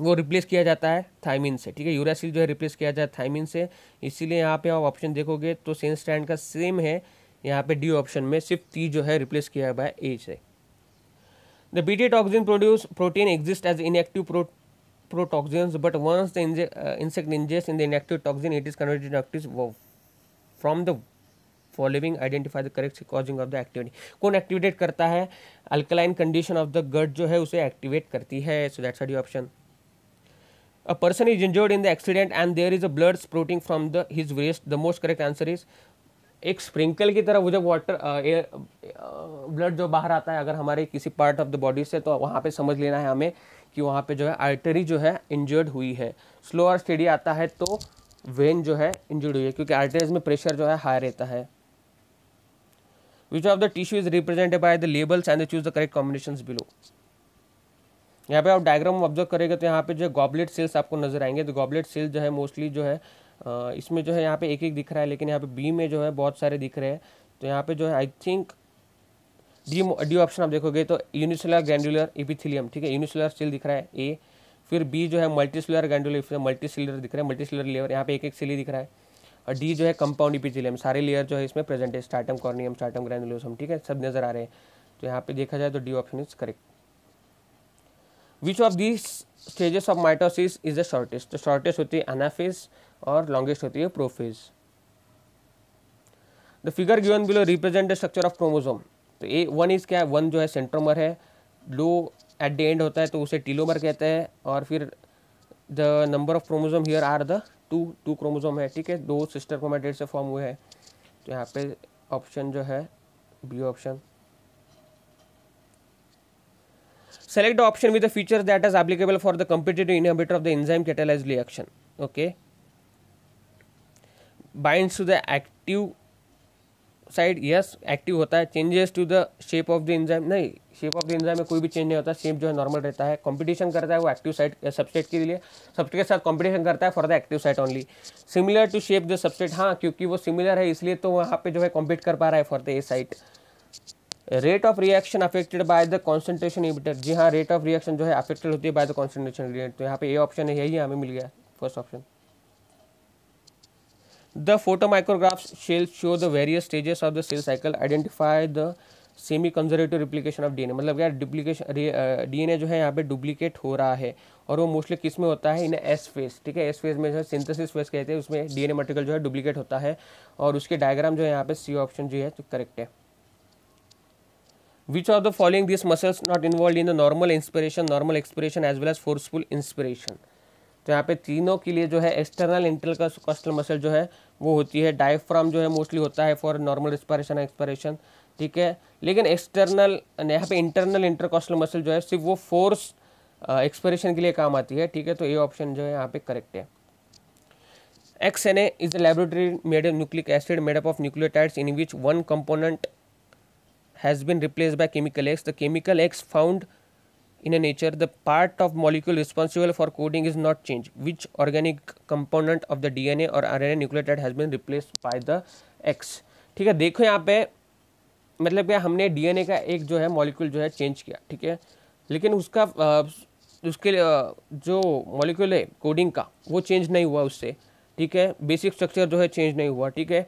वो रिप्लेस किया जाता है थाइमिन से ठीक है यूरासिल जो है रिप्लेस किया जाता है थाइमिन से इसीलिए यहाँ पे आप ऑप्शन देखोगे तो सेंस स्टैंड का सेम है यहाँ पे डी ऑप्शन में सिर्फ टी जो है रिप्लेस किया है बाय ए से the BT toxin produce protein exist as inactive protein protoxins but once the inge uh, insect ingests in the inactive toxin it is converted to active from the following identify the correct causing of the activity कौन activate करता है alkaline condition of the gut जो है उसे activate करती है so that's our D option a person is injured in the accident and there is a blood spurting from the his waist the most correct answer is एक sprinkle की तरह वो जब वाटर एयर ब्लड जो बाहर आता है अगर हमारे किसी पार्ट ऑफ द बॉडी से तो वहाँ पे समझ लेना है हमें कि वहाँ पे जो है आर्टरी जो है इंजर्ड हुई है स्लो और स्टेडी आता है तो वेन जो है इंजर्ड हुई है क्योंकि आर्टरीज में प्रेशर जो है हाई रहता है which of the tissue is represented by the labels and choose the correct combination below यहाँ पे आप डायग्राम ऑब्जर्व करेंगे तो यहाँ पे जो गॉबलेट सेल्स आपको नजर आएंगे तो गॉबलेट सेल्स जो है मोस्टली जो है इसमें जो है यहाँ पे एक एक दिख रहा है लेकिन यहाँ पे बी में जो है बहुत सारे दिख रहे हैं तो यहाँ पे जो है I think D D option आप देखोगे तो यूनिसुलर ग्रैंडुलर इपिथिलियम ठीक है यूनिसुलर सेल दिख रहा है ए फिर बी जो है मल्टीसुलर ग्रैंडुलर मल्टीसिलर दिख रहा है मल्टीसिलर लेयर यहाँ पे एक एक सिली दिख रहा है और डी जो है कंपाउंड इपिथिलियम सारे लेयर जो है इसमें प्रेजेंट है स्टार्टम कॉर्नियम स्टार्टम ग्रैंडुलोसम ठीक है सब नजर आ रहे हैं तो यहाँ पे देखा जाए तो D option is correct which of these stages of mitosis is the shortest तो शॉर्टेस्ट होती है अनाफेज और लॉन्गेस्ट होती है prophase the figure given below represent the structure of chromosome तो ए वन इज़ क्या है वन जो है सेंट्रोमर है लो एट द एंड होता है तो उसे टीलोमर कहते हैं और फिर the number of chromosome here are the two two chromosome है ठीक है दो सिस्टर क्रोमेटेड से फॉर्म हुए हैं तो यहाँ पे ऑप्शन जो है B option select option with the feature that is applicable for the competitive inhibitor of the enzyme catalyse reaction okay bind to the active site yes active होता है changes to the shape of the enzyme नहीं shape of the enzyme में कोई भी change नहीं होता shape जो है नॉर्मल रहता है कंपटीशन करता है वो एक्टिव साइड सबस्टेट के लिए सबस्टेट के साथ कंपटीशन करता है for the active site only similar to shape the substrate हाँ क्योंकि वो सिमिलर है इसलिए तो वहाँ पे जो है कॉम्पीट कर पा रहा है for the A site rate of reaction affected by the concentration inhibitor जी हाँ रेट ऑफ रिएक्शन जो है अफेक्टेड होती है बाय द कॉन्सेंट्रेशन तो यहाँ पे ए ऑप्शन है यही हमें मिल गया first option the photomicrographs shall show the various stages of the cell cycle identify the semi conservative replication of D N A मतलब क्या डुप्लीकेशन डी एन ए जो है यहाँ पे डुप्लीकेट हो रहा है और वो मोस्टली किस में होता है इन एस फेस ठीक है एस फेज में जो है सिंथेसिस फेस कहते हैं उसमें डी एन ए मटेरियल जो है डुप्लीकेट होता है और उसके डायग्राम जो है यहाँ पे सी ऑप्शन जो है तो करेक्ट है which are the following this muscles not involve in the normal inspiration normal expiration as well as forceful inspiration तो यहाँ पे तीनों के लिए जो है एक्सटर्नल इंटरनल का कस्टल मसल जो है वो होती है डायफ्राम जो है मोस्टली होता है फॉर नॉर्मल रिस्पायरेशन एक्सपायरेशन ठीक है लेकिन एक्सटर्नल यहाँ पे इंटरनल इंटरकॉस्टल मसल जो है सिर्फ वो फोर्स एक्सपायरेशन के लिए काम आती है ठीक है तो ये ऑप्शन जो है यहाँ पे करेक्ट है X N A is a laboratory made nucleic acid made up of nucleotides in which one component has been replace by chemical X the chemical X found in a nature the part of molecule responsible for coding is not changed which organic component of the dna or rna nucleotide has been replaced by the x ठीक है देखो यहाँ पे मतलब क्या हमने DNA का एक जो है मॉलिक्यूल जो है चेंज किया ठीक है लेकिन उसका आ, उसके जो मॉलिक्यूल है कोडिंग का वो चेंज नहीं हुआ उससे ठीक है बेसिक स्ट्रक्चर जो है चेंज नहीं हुआ ठीक है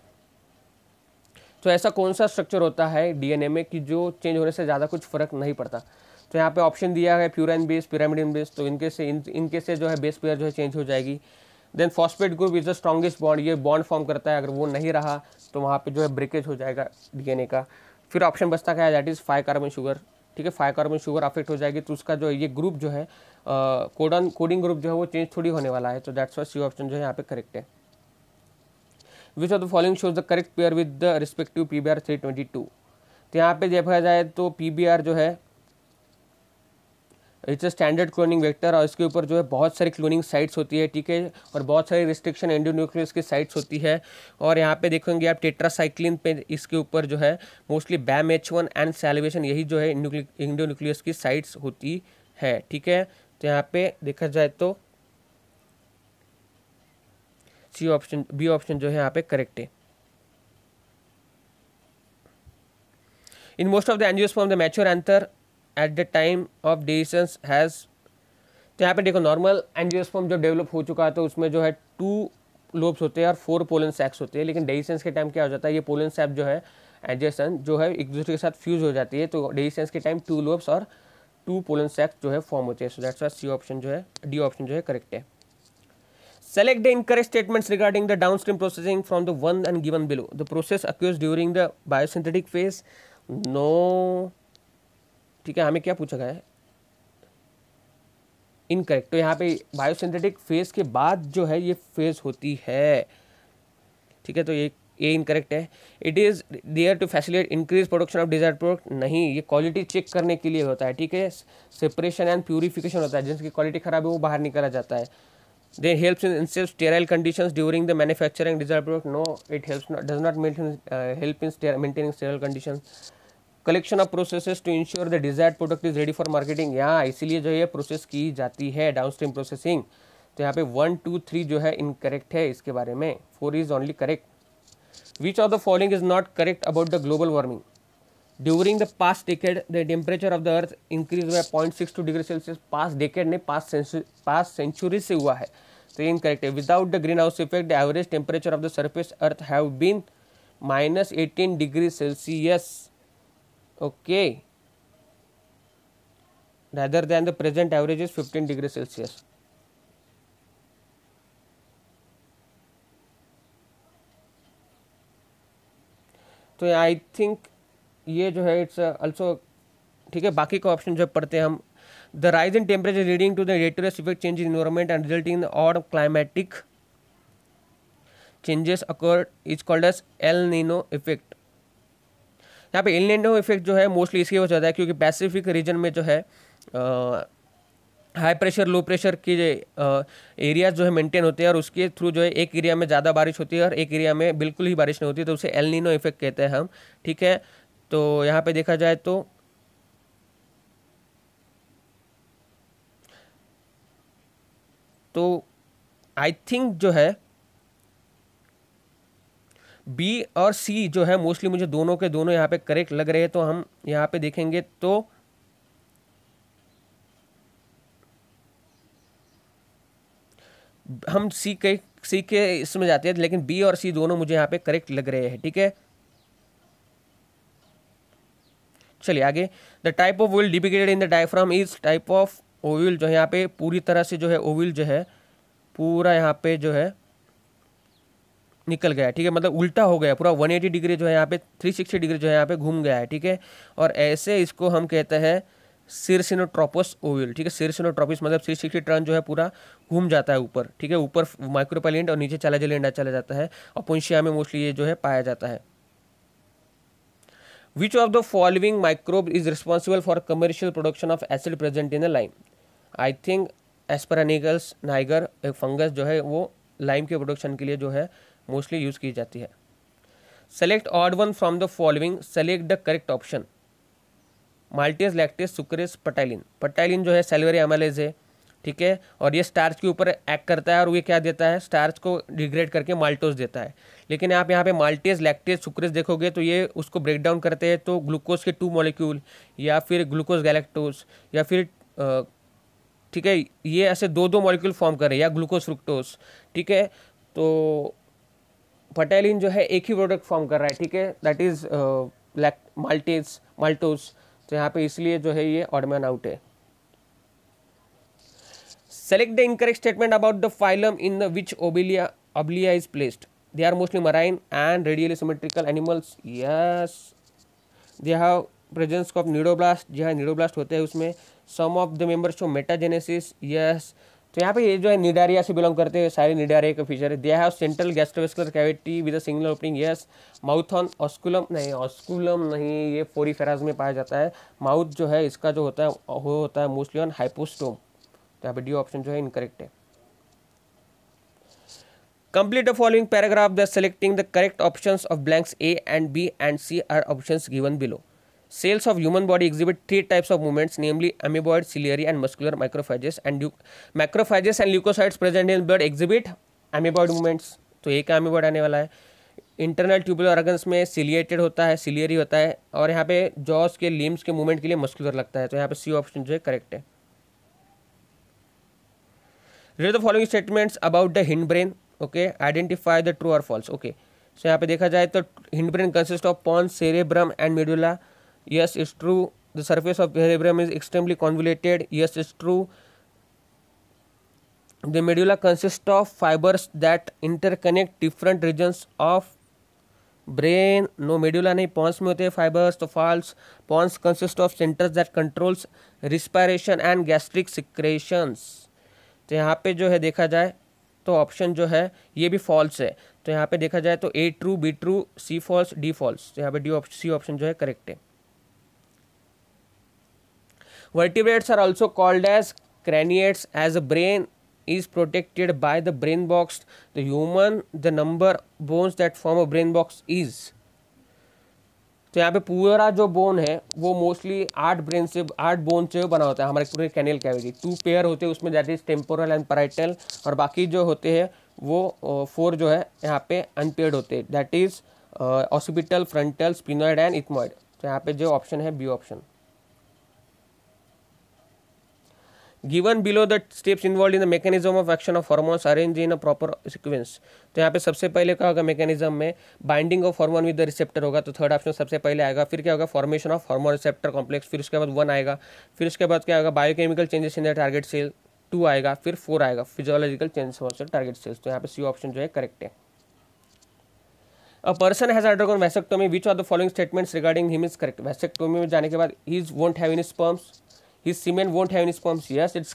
तो ऐसा कौन सा स्ट्रक्चर होता है डीएनए में कि जो चेंज होने से ज़्यादा कुछ फर्क नहीं पड़ता तो यहाँ पे ऑप्शन दिया है प्यूराइन बेस पिरामिडिन बेस तो इनके से इन इनके से जो है बेस पेयर जो है चेंज हो जाएगी then phosphate group is the strongest bond ये बॉन्ड फॉर्म करता है अगर वो नहीं रहा तो वहाँ पे जो है ब्रेकेज हो जाएगा डीएनए का फिर ऑप्शन बचता है that is five carbon sugar ठीक है फाइव कार्बन शुगर अफेक्ट हो जाएगी तो उसका जो ये ग्रुप जो है कोडन कोडिंग ग्रुप जो है वो चेंज थोड़ी होने वाला है तो दैट्स वाई सी ऑप्शन जो है यहाँ पे करेक्ट है which of the following shows the correct pair with the respective P B R three twenty two तो यहाँ पे देखा जाए तो पी बी आर जो है it's a standard cloning vector और इसके ऊपर जो है बहुत सारी क्लोनिंग साइट्स होती है ठीक है और बहुत सारी रिस्ट्रिक्शन एंडोन्यूक्लियस की साइट्स होती है और यहाँ पे देखेंगे आप टेट्रासाइक्लिन पे इसके ऊपर जो है mostly Bam H one and salivation यही जो है इंडोन्यूक्लियस की साइट्स होती है ठीक है तो यहाँ पे देखा जाए तो सी ऑप्शन बी ऑप्शन जो है यहाँ पे करेक्ट है most of the the form the mature anther at the time of dehiscence has तो यहाँ पे देखो नॉर्मल एनजियोस्पर्म जो डेवलप हो चुका है तो उसमें जो है टू लोब्स होते हैं और फोर पोलन सैक्स होते हैं लेकिन डेसीसेंस के टाइम क्या हो जाता है ये पोलन सैप जो है एनजियोसन जो है एक दूसरे के साथ फ्यूज हो जाती है तो डेसीसेंस के टाइम टू लोब्स और टू पोलन सैक्स जो है फॉर्म होते हैं सो दैट्स सी ऑप्शन जो है डी ऑप्शन जो है करेक्ट है Select the incorrect statements regarding the downstream processing from the one and given below the process occurs during the phase no No ठीक है हमें क्या पूछा गया है इनकरेक्ट तो यहाँ पे बायोसिंथेटिक फेज के बाद जो है ये फेज होती है ठीक है तो ये ये इनकरेक्ट है it is there to facilitate increase production of desire product नहीं ये क्वालिटी चेक करने के लिए होता है ठीक है सेपरेशन एंड प्योरीफिकेशन होता है जिसकी क्वालिटी खराब है वो बाहर निकाला जाता है they helps in ensure sterile condition during the manufacturing desire product no it helps does not help in maintaining sterile condition collection of processes to ensure the desired product is ready for marketing यहाँ इसीलिए जो है process की जाती है downstream processing तो यहाँ पे वन टू थ्री जो है इनकरेक्ट है इसके बारे में four is only correct which of the following is not correct about the global warming during the past decade the temperature of the earth increase by point six to degree Celsius past decade ने past past century से हुआ है तो इन incorrect है without the greenhouse effect the average temperature of the surface earth have been minus eighteen degree Celsius okay rather than the present average is 15 degree celsius तो I think ये जो है इट्स अल्सो uh, ठीक है बाकी का option जब पढ़ते हैं हम the rise in temperature reading to the deleterious effect change in environment and resulting in climatic changes occurred is called as El Nino effect यहाँ पे इलनिनो इफेक्ट जो है मोस्टली इसकी वजह से है क्योंकि पैसिफिक रीजन में जो है हाई प्रेशर लो प्रेशर के एरियाज जो है मेंटेन होते हैं और उसके थ्रू जो है एक एरिया में ज़्यादा बारिश होती है और एक एरिया में बिल्कुल ही बारिश नहीं होती तो उसे एलनिनो इफेक्ट कहते हैं हम ठीक है तो यहाँ पे देखा जाए तो तो आई थिंक जो है बी और सी जो है मोस्टली मुझे दोनों के दोनों यहाँ पे करेक्ट लग रहे हैं तो हम यहाँ पे देखेंगे तो हम सी के सी के इसमें जाते हैं लेकिन बी और सी दोनों मुझे यहाँ पे करेक्ट लग रहे हैं ठीक है चलिए आगे the type of ovule depicted in the diagram is type of ovule जो है यहाँ पे पूरी तरह से जो है ओविल जो है पूरा यहाँ पे जो है निकल गया ठीक है मतलब उल्टा हो गया पूरा 180 डिग्री जो है यहाँ पे 360 डिग्री जो है यहाँ पे घूम गया है ठीक है और ऐसे इसको हम कहते हैं सिरसिनोट्रोपस ओवल ठीक है सिरसिनोट्रोपिस मतलब थ्री सिक्सटी टर्न जो है पूरा घूम जाता है ऊपर ठीक है ऊपर माइक्रोपेलेंट और नीचे चला जलेंडा चला जाता है और पुंशिया में मोस्टली ये जो है पाया जाता है which of the following microbe is responsible for commercial production of acid present in a lime I think Aspergillus niger एक फंगस जो है वो लाइम के प्रोडक्शन के लिए जो है मोस्टली यूज़ की जाती है select odd one from the following select the correct option maltase lactase sucrase ptyalin ptyalin जो है सेलवरी एमलेज है ठीक है और ये स्टार्च के ऊपर एक्ट करता है और ये क्या देता है स्टार्च को डिग्रेड करके माल्टोज देता है लेकिन आप यहाँ पे माल्टेज लैक्टेज सुक्रेज देखोगे तो ये उसको ब्रेक डाउन करते हैं तो ग्लूकोज के टू मॉलिक्यूल या फिर ग्लूकोज गैलेक्टोज या फिर ठीक है ये ऐसे दो दो मॉलिक्यूल फॉर्म करें या ग्लूकोज फ्रुक्टोज ठीक है तो पटेलिन जो है एक ही प्रोडक्ट फॉर्म कर रहा है ठीक है that is lac maltase maltose तो यहाँ पे इसलिए जो है ये ऑडमैन आउट है select the incorrect statement about the phylum in the which Obelia Obelia is placed they are mostly marine and radially symmetrical animals yes they have presence of neuroblast जहाँ neuroblast होते हैं उसमें some of the members of metagenesis yes तो यहाँ पे ये जो है निडारिया से बिलोंग करते हैं सारे निडारिया का फीचर है दिया है central gastrovascular cavity with a single opening yes mouth on osculum नहीं ऑस्कुलम नहीं ये फोरी फेराज में पाया जाता है माउथ जो है इसका जो होता है वो हो होता है मोस्टली ऑन हाइपोस्टोम तो यहाँ पे डी ऑप्शन जो है इनकरेक्ट है complete the following paragraph the selecting the correct option of blanks A and B and C are option given below cells of human body exhibit three types of movements namely amoeboid ciliary and muscular macrophages and macrophages and leucocytes present in blood exhibit amoeboid movements तो एक amoeboid आने वाला है internal tubular organs में ciliated होता है ciliary होता है और यहाँ पे जॉस के लिम्स के मूवमेंट के लिए मस्कुलर लगता है तो यहाँ पे सी ऑप्शन जो है करेक्ट है read the following statements about the hind brain okay identify the true और फॉल्स ओके सो यहाँ पे देखा जाए तो hind brain consist of pons cerebrum and medulla yes it's true the surface of cerebrum is extremely convoluted yes it's true the medulla consists of fibers that interconnect different regions of brain no medulla नहीं pons में होते हैं fibres तो false pons consist of centres that controls respiration and gastric secretions तो यहाँ पे जो है देखा जाए तो ऑप्शन जो है ये भी फॉल्स है तो यहाँ पे देखा जाए तो A true B true C false D false तो यहाँ पे डी ऑप्शन सी ऑप्शन जो है करेक्ट है vertebrates are also called as craniates as a brain is protected by the brain box the human the number bones that form a brain box is तो यहाँ पे पूरा जो bone है वो मोस्टली आठ ब्रेन से आठ बोन से बना होता है हमारे पूरे कैनियल कैविटी टू पेयर होते हैं उसमें जाते हैं टेम्पोरल एंड पराइटल और बाकी जो होते हैं वो फोर जो है यहाँ पे अनपेयर्ड होते हैं that is occipital frontal sphenoid and ethmoid तो यहाँ पे जो ऑप्शन है B option given below the steps involve in the mechanism of action of hormones arrange in a proper sequence तो यहाँ पे सबसे पहले क्या होगा मैकेनिज्म में binding of hormone with the receptor होगा तो थर्ड ऑप्शन सबसे पहले आएगा फिर क्या होगा formation of hormone receptor complex फिर उसके बाद वन आएगा फिर उसके बाद क्या होगा biochemical changes in the target cell two आएगा फिर फोर आएगा physiological changes of target cells तो यहाँ पे सी ऑप्शन जो है करेक्ट है a person has undergone vasectomy which are the following statements regarding him is correct vasectomy में जाने के बाद ही is won't have in sperms his semen won't have any sperms yes it's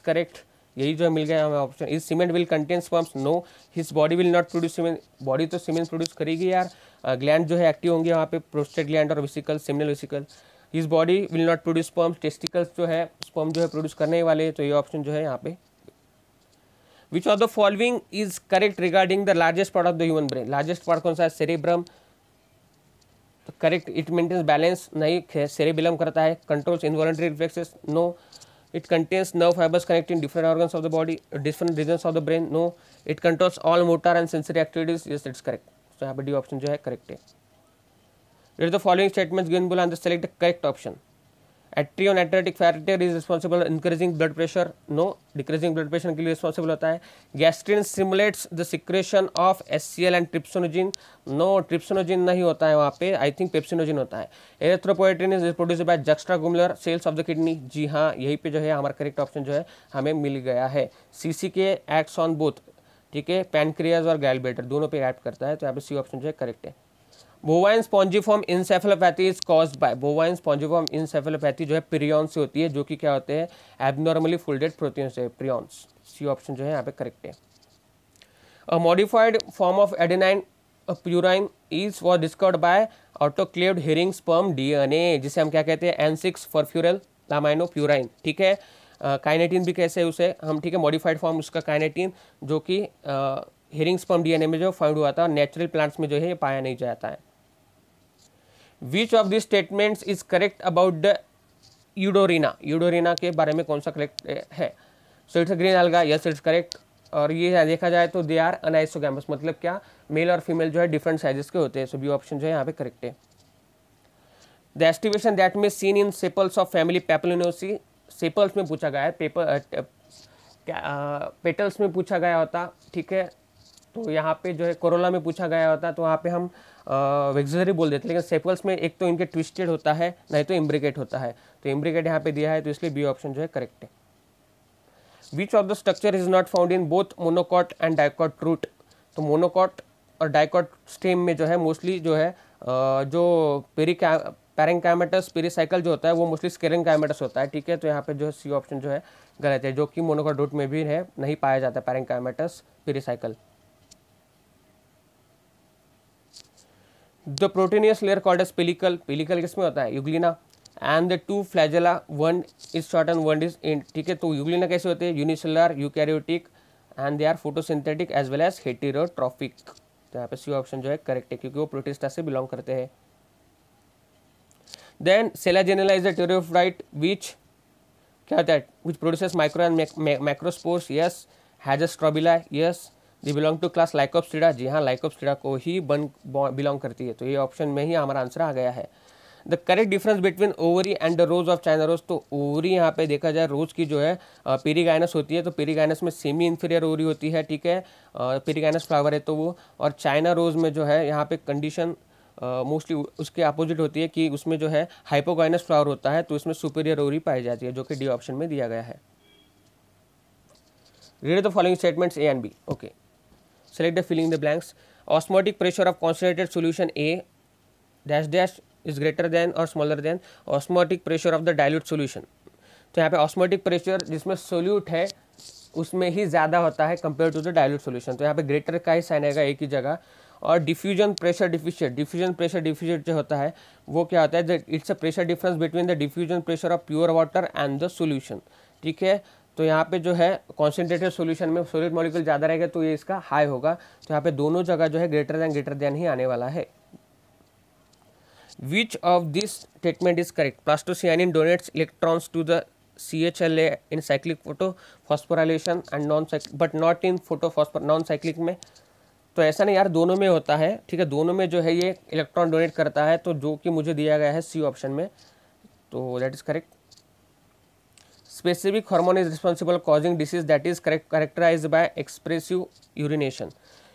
यही जो है मिल गया हमें option is semen will contain sperms no his body will not produce semen body तो सीमेंट प्रोड्यूस करेगी यार ग्लैंड uh, जो है एक्टिव होंगे वहाँ पे प्रोस्टेट ग्लैंड और vesicle seminal vesicle his body will not produce sperms testicles जो है स्पर्म जो है प्रोड्यूस करने वाले तो ये ऑप्शन जो है यहाँ पे which of the following is correct regarding the largest part of the human brain largest part कौन सा है सेरेब्रम तो करेक्ट इट मेंटेन्स बैलेंस नहीं सेरेबिलम करता है controls involuntary reflexes no it contains nerve fibres connecting different organs of the body different region of the brain no it controls all motor and sensory activities yes it's correct so यहाँ पर D option जो है correct है it the following statements given below and the select correct option natriuretic factor is responsible increasing blood pressure no decreasing blood pressure के लिए responsible होता है gastrin stimulates the secretion of S C L and trypsinogen no trypsinogen नहीं होता है वहाँ पे I think pepsinogen होता है erythropoietin is produce by juxtaglomerular cells of the kidney जी हाँ यही पे जो है हमारा करेक्ट ऑप्शन जो है हमें मिल गया है सी सी के एक्ट्स ऑन बोथ ठीक है पैनक्रियाज और गैलबेटर दोनों पे एक्ट करता है तो यहाँ पे सी ऑप्शन जो है करेक्ट है bovine spongiform encephalopathy is cause by bovine spongiform encephalopathy जो है प्रियन से होती है जो कि क्या होते हैं एबनॉर्मली फोल्डेड प्रोटीन से प्रियॉन्स सी ऑप्शन जो है यहाँ पे करेक्ट है modified form of adenine purine is was discovered by autoclaved herring sperm A जिसे हम क्या कहते हैं एन सिक्स फॉरफ्यूरल लामाइनो प्यूराइन ठीक है काइनेटिन uh, भी कैसे उसे हम ठीक है मॉडिफाइड फॉर्म उसका काइनेटिन जो कि हेरिंग स्पर्म डीएनए में जो फाइंड हुआ था नेचुरल प्लांट्स में जो है ये पाया नहीं जाता है which of this statements is correct about the Eudorina Eudorina के बारे में कौन सा करेक्ट है so it's green alga yes it's correct और ये देखा जाए तो दे आर अनाइसोगैमस मतलब क्या मेल और फीमेल जो है डिफरेंट साइजेस के होते हैं सो बी ऑप्शन जो है यहाँ पे करेक्ट है द एस्टिवेशन दैट में seen in sepals of family Papilionaceae sepals में पूछा गया है पेपर पेटल्स में पूछा गया होता ठीक है तो यहाँ पे जो है कोरोला में पूछा गया होता तो वहाँ पे हम वेक्सरी बोल देते हैं लेकिन सेपल्स में एक तो इनके ट्विस्टेड होता है नहीं तो इम्ब्रिकेट होता है तो इम्ब्रिकेट यहाँ पे दिया है तो इसलिए बी ऑप्शन जो है करेक्ट है which of the structure is not found in both monocot and dicot root तो मोनोकॉट और डायकॉट स्टेम में जो है मोस्टली जो है जो पेरिका पैरेंकाइमेटस पेरीसाइकिल जो होता है वो मोस्टली स्केरेंकाइमेटस होता है ठीक है तो यहाँ पे जो है सी ऑप्शन जो है गलत है जो कि मोनोकॉट रूट में भी है नहीं पाया जाता है parenchymatous pericycle the proteinaceous layer called as pellicle pellicle किसमें होता है Euglena and the two flagella one is short and one is end ठीक है तो युगलिना कैसे होते हैं unicellular eukaryotic and they are photosynthetic as well as heterotrophic तो यहाँ पे सी ऑप्शन जो है करेक्ट है क्योंकि वो प्रोटिस्टा से बिलोंग करते हैं then Selaginella is the pteridophyte which क्या होता है which produces micro and macrospores yes has a strobila yes they belong to class Lycopsida जी हाँ लाइकोपस्टिडा को ही बन बिलोंग करती है तो ये ऑप्शन में ही हमारा आंसर आ गया है the correct difference between ovary and the rose of China rose तो ओवरी यहाँ पे देखा जाए रोज की जो है पेरीगाइनस होती है तो पेरीगाइनस में सेमी इन्फीरियर ओवरी होती है ठीक है पेरीगाइनस फ्लावर है तो वो और चाइना रोज में जो है यहाँ पे कंडीशन मोस्टली uh, उसके अपोजिट होती है कि उसमें जो है हाइपोगाइनस फ्लावर होता है तो इसमें सुपीरियर ओवरी पाई जाती है जो कि डी ऑप्शन में दिया गया है read the following statements A and B okay select the filling in the blanks osmotic pressure of concentrated solution a dash dash is greater than or smaller than osmotic pressure of the dilute solution तो यहाँ पे osmotic pressure जिसमें solute है उसमें ही ज़्यादा होता है compare to the dilute solution तो यहाँ पे ग्रेटर का ही साइन आएगा एक ही जगह और diffusion pressure deficit diffusion pressure deficit जो होता है वो क्या होता है it's a pressure difference between the diffusion pressure of pure water and the solution ठीक है तो यहाँ पे जो है कॉन्सेंट्रेटेड सॉल्यूशन में सोलिड मॉलिक्यूल ज़्यादा रहेगा तो ये इसका हाई होगा तो यहाँ पे दोनों जगह जो है ग्रेटर दैन ग्रेटर दैन ही आने वाला है which of this statement is correct plastocyanin donates electrons to the C H L A in cyclic photo phosphorylation and non cyclic but not in photo phosphor non cyclic में तो ऐसा नहीं यार दोनों में होता है ठीक है दोनों में जो है ये इलेक्ट्रॉन डोनेट करता है तो जो कि मुझे दिया गया है सी ऑप्शन में तो that is correct specific hormone is responsible causing disease that is characterise by expressive urination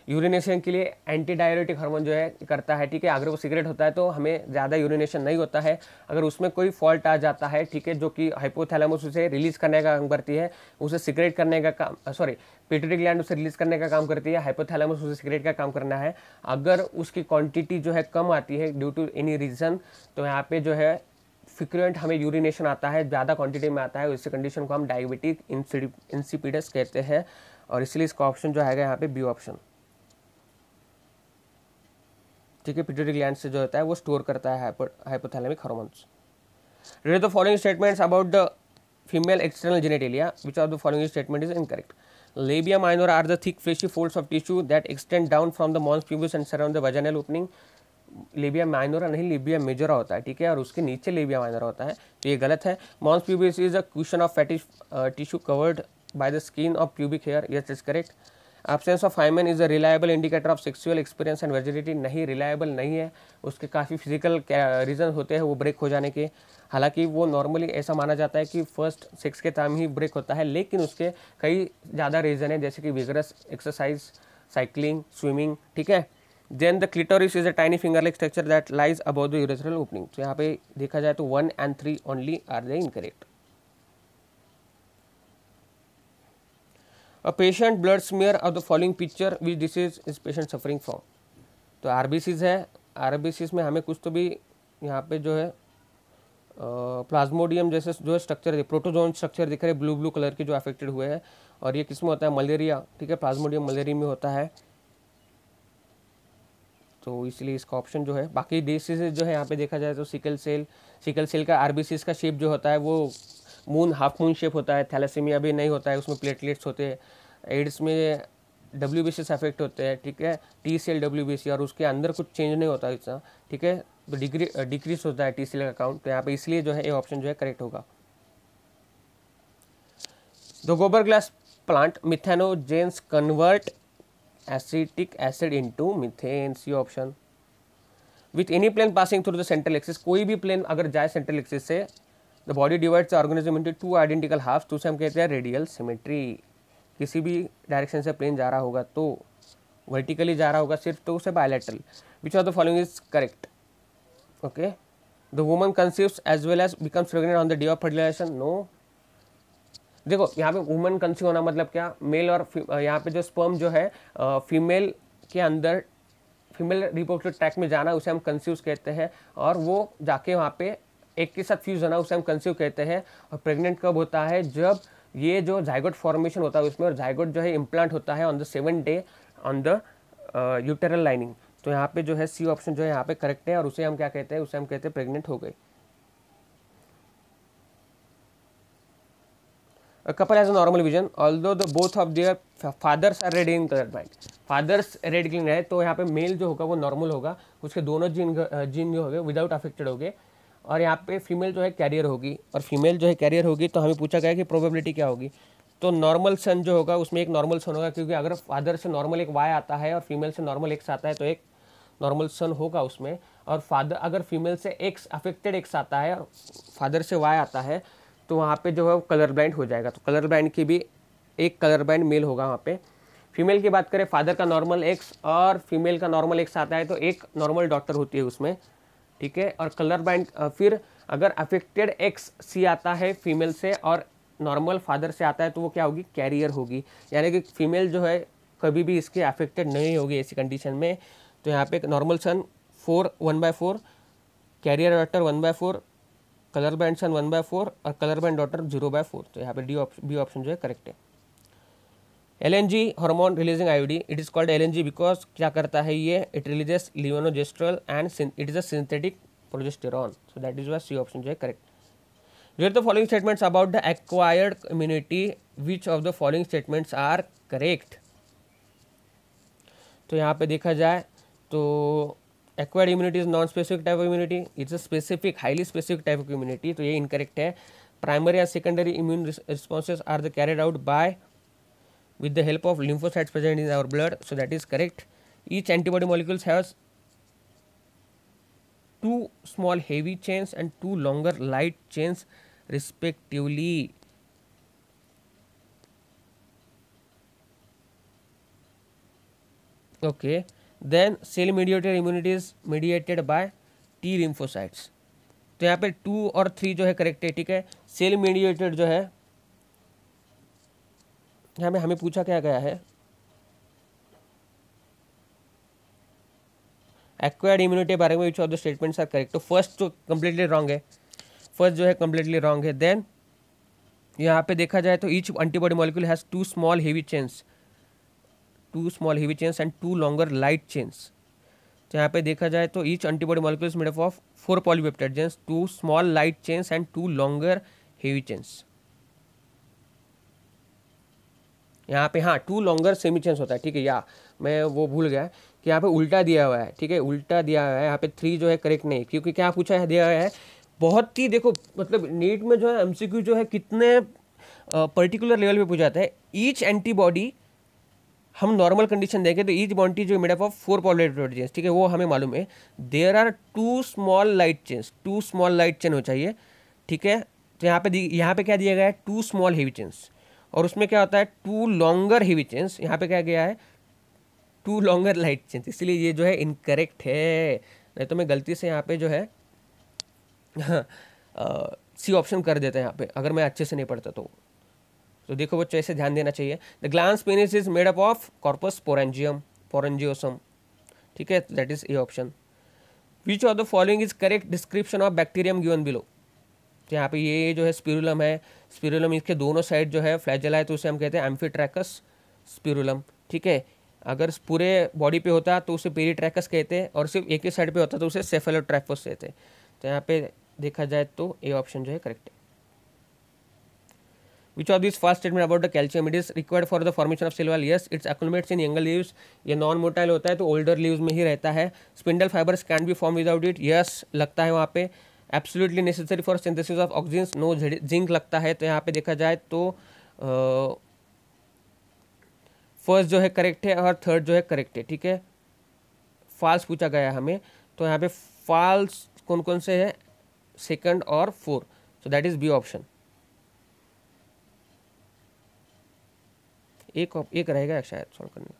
urination के लिए एंटी डायरेटिक हार्मोन जो है करता है ठीक है अगर वो सिगरेट होता है तो हमें ज़्यादा यूरिनेशन नहीं होता है अगर उसमें कोई फॉल्ट आ जाता है ठीक है जो कि हाइपोथैलेमस उसे रिलीज करने का काम करती है उसे सिगरेट करने का काम सॉरी पिटरी ग्लैंड उसे रिलीज करने का काम करती है हाइपोथैलेमस उसे सिगरेट का काम करना है अगर उसकी क्वान्टिटी जो है कम आती है ड्यू टू एनी रीज़न तो यहाँ पे जो है फ्रिक्वेंट हमें यूरिनेशन आता है ज़्यादा क्वांटिटी में आता है उस कंडीशन को हम डायबिटिक इंसिपिडस कहते हैं और इसलिए इसका ऑप्शन जो आएगा यहाँ पे बी ऑप्शन ठीक है पिटरी ग्लैंड से जो होता है वो स्टोर करता है hypothalamic hormones read the following statements about the female external genitalia which are the following statement is incorrect labia minora are the thick fleshy folds of tissue that extend down from the mons pubis and surround the vaginal opening labia minor नहीं labia major होता है ठीक है और उसके नीचे लेबिया minor होता है तो ये गलत है mons pubis is a cushion of fattish tissue covered by the skin of pubic hair yes is correct absence of hymen is a reliable indicator of sexual experience and virginity नहीं reliable नहीं है उसके काफ़ी physical reason होते हैं वो break हो जाने के हालांकि वो नॉर्मली ऐसा माना जाता है कि फर्स्ट सेक्स के टाइम ही ब्रेक होता है लेकिन उसके कई ज़्यादा रीज़न है जैसे कि विगरस एक्सरसाइज साइकिलिंग स्विमिंग ठीक है then the clitoris is a tiny finger like structure that lies about the urethral opening तो यहाँ पे देखा जाए तो one and three only are the incorrect a patient blood smear of the following picture which this is is patient suffering from तो आर है आर में हमें कुछ तो भी यहाँ पे जो है प्लाज्मोडियम जैसे जो स्ट्रक्चर है प्रोटोजोन स्ट्रक्चर दिख रहे ब्लू ब्लू कलर के जो अफेक्टेड हुए हैं और ये किस में होता है मलेरिया ठीक है प्लाज्मोडियम मलेरिया में होता है तो इसलिए इसका ऑप्शन जो है बाकी डिसीजेज जो है यहाँ पे देखा जाए तो सिकल सेल सिकल सेल का आरबीसीस का शेप जो होता है वो मून हाफ मून शेप होता है थैलासीमिया भी नहीं होता है उसमें प्लेटलेट्स होते हैं एड्स में डब्ल्यू बी सी अफेक्ट होते हैं ठीक है T C L W B C और उसके अंदर कुछ चेंज नहीं होता इतना ठीक है तो डिग्री डिक्रीज होता है टी सी एल का अकाउंट तो यहाँ पर इसलिए जो है ये ऑप्शन जो है करेक्ट होगा दो gobar gas plant methanogens convert acetic acid into methane C option with any plane passing through the central axis कोई भी प्लेन अगर जाए सेंट्रल एक्सिस से the body divides organism into two identical half तो उसे हम कहते हैं रेडियल सिमेट्री किसी भी डायरेक्शन से प्लेन जा रहा होगा तो वर्टिकली जा रहा होगा सिर्फ तो उसे bilateral which are the following is correct okay the woman conceives as well as becomes pregnant on the day of fertilisation no देखो यहाँ पे वुमेन कंसीव होना मतलब क्या मेल और यहाँ पे जो स्पर्म जो है फीमेल के अंदर फीमेल रिपोर्टिव ट्रैक में जाना उसे हम कंसीव कहते हैं और वो जाके वहाँ पे एक के साथ फ्यूज होना उसे हम कंसीव कहते हैं और प्रेग्नेंट कब होता है जब ये जो जायगोट फॉर्मेशन होता है उसमें और जायगोट जो है इम्प्लांट होता है on the seven day on the uterine lining तो यहाँ पे जो है सी ऑप्शन जो है यहाँ पे करेक्ट है और उसे हम क्या कहते हैं उसे हम कहते हैं प्रेग्नेंट हो गई A couple has a normal vision, although the both of their fathers are red in color blind. Fathers red green है तो यहाँ पे मेल जो होगा वो नॉर्मल होगा उसके दोनों जीन जीन जो होंगे विदाउट अफेक्टेड होंगे और यहाँ पे फीमेल जो है कैरियर होगी और फीमेल जो है कैरियर होगी तो हमें पूछा गया कि प्रोबेबिलिटी क्या होगी तो नॉर्मल सन जो होगा उसमें एक नॉर्मल सन होगा क्योंकि अगर फादर से नॉर्मल एक वाई आता है और फीमेल से नॉर्मल एक्स आता है तो एक नॉर्मल सन होगा उसमें और फादर अगर फीमेल से एक्स अफेक्टेड एक्स आता है और फादर से वाई आता है तो वहाँ पे जो है वो कलर ब्लाइंड हो जाएगा तो कलर ब्लाइंड की भी एक कलर ब्लाइंड मेल होगा वहाँ पे फीमेल की बात करें फादर का नॉर्मल एक्स और फीमेल का नॉर्मल एक्स आता है तो एक नॉर्मल डॉक्टर होती है उसमें ठीक है और कलर ब्लाइंड फिर अगर अफेक्टेड एक्स सी आता है फीमेल से और नॉर्मल फादर से आता है तो वो क्या होगी कैरियर होगी यानी कि फीमेल जो है कभी भी इसके अफेक्टेड नहीं होगी ऐसी कंडीशन में तो यहाँ पे normal son four one by four carrier daughter one by four colour blind son one by four और colour blind daughter zero by four तो यहाँ पे डी ऑप्शन बी ऑप्शन जो है करेक्ट है L N G hormone releasing IUD it is called L N G because क्या करता है ये it releases levonorgestrel and it is a synthetic progesterone so that is why C option जो है correct where the following statements about the acquired immunity which of the following statements are correct तो यहाँ पे देखा जाए तो acquired immunity is non specific type of immunity it's a specific highly specific type of immunity तो ये incorrect है primary या secondary immune responses are the carried out by with the help of lymphocytes present in our blood so that is correct each antibody molecules have two small heavy chains and two longer light chains respectively okay then cell mediated immunity is mediated by T lymphocytes तो यहाँ पे to और three जो है correct है ठीक है cell mediated जो है यहाँ पे हमें पूछा क्या गया है एक्वायर्ड इम्यूनिटी के बारे में which of the statements are correct तो फर्स्ट तो कम्प्लीटली रॉन्ग है फर्स्ट जो है कम्प्लीटली रॉन्ग है देन यहाँ पे देखा जाए तो each antibody molecule has two small heavy chains two small heavy chains and two longer light chains यहाँ पे देखा जाए तो each antibody molecule made up of four polypeptide chains two small light chains and two longer heavy chains यहाँ पे हाँ to longer semi chains होता है ठीक है या मैं वो भूल गया कि यहाँ पे उल्टा दिया हुआ है ठीक है उल्टा दिया हुआ है यहाँ पे थ्री जो है करेक्ट नहीं क्योंकि क्या पूछा है दिया हुआ है बहुत ही देखो मतलब नीट में जो है एमसीक्यू जो है कितने पर्टिकुलर लेवल पे पूछा जाता है ईच एंटीबॉडी हम नॉर्मल कंडीशन देखें तो ईच बॉन्टी जो made up of four populate proteins ठीक है वो हमें मालूम है there are two small light chains two small light chain हो चाहिए ठीक है तो यहाँ पे यहाँ पे क्या दिया गया है टू स्मॉल हेवी चेंस और उसमें क्या होता है टू लॉन्गर हेवी चेन्स यहाँ पे क्या गया है टू लॉन्गर लाइट चेन्स इसलिए ये जो है इनकरेक्ट है नहीं तो मैं गलती से यहाँ पे जो है सी ऑप्शन कर देता है यहाँ पे अगर मैं अच्छे से नहीं पढ़ता तो तो देखो बच्चों ऐसे ध्यान देना चाहिए the glans penis is made up of corpus पोरेंजियम पोरेंजियोसम ठीक है that is A option which of the following is correct description of bacterium given below तो यहाँ पे ये जो है स्पिरुलम है स्पिरुलम इसके दोनों साइड जो है फ्लैजला है तो उसे हम कहते हैं एम्फीट्रैकस स्पिरुलम ठीक है अगर पूरे बॉडी पे होता तो उसे पेरीट्रैकस कहते हैं और सिर्फ एक ही साइड पे होता तो उसे सेफेलोट्रैकस कहते हैं तो यहाँ पे देखा जाए तो ये ऑप्शन जो है करेक्ट है Which of these first statement about the calcium it is required for the formation of cell wall? Yes, it's accumulates in younger leaves. ये non motile होता है तो older leaves में ही रहता है spindle fibers can be formed without it yes लगता है वहाँ पे absolutely necessary for synthesis of oxygen no zinc लगता है तो यहाँ पे देखा जाए तो फर्स्ट जो है करेक्ट है और थर्ड जो है करेक्ट है ठीक है फॉल्स पूछा गया हमें तो यहाँ पे फॉल्स कौन कौन से है सेकंड और four so that is B option एक एक रहेगा शायद सॉल्व करने का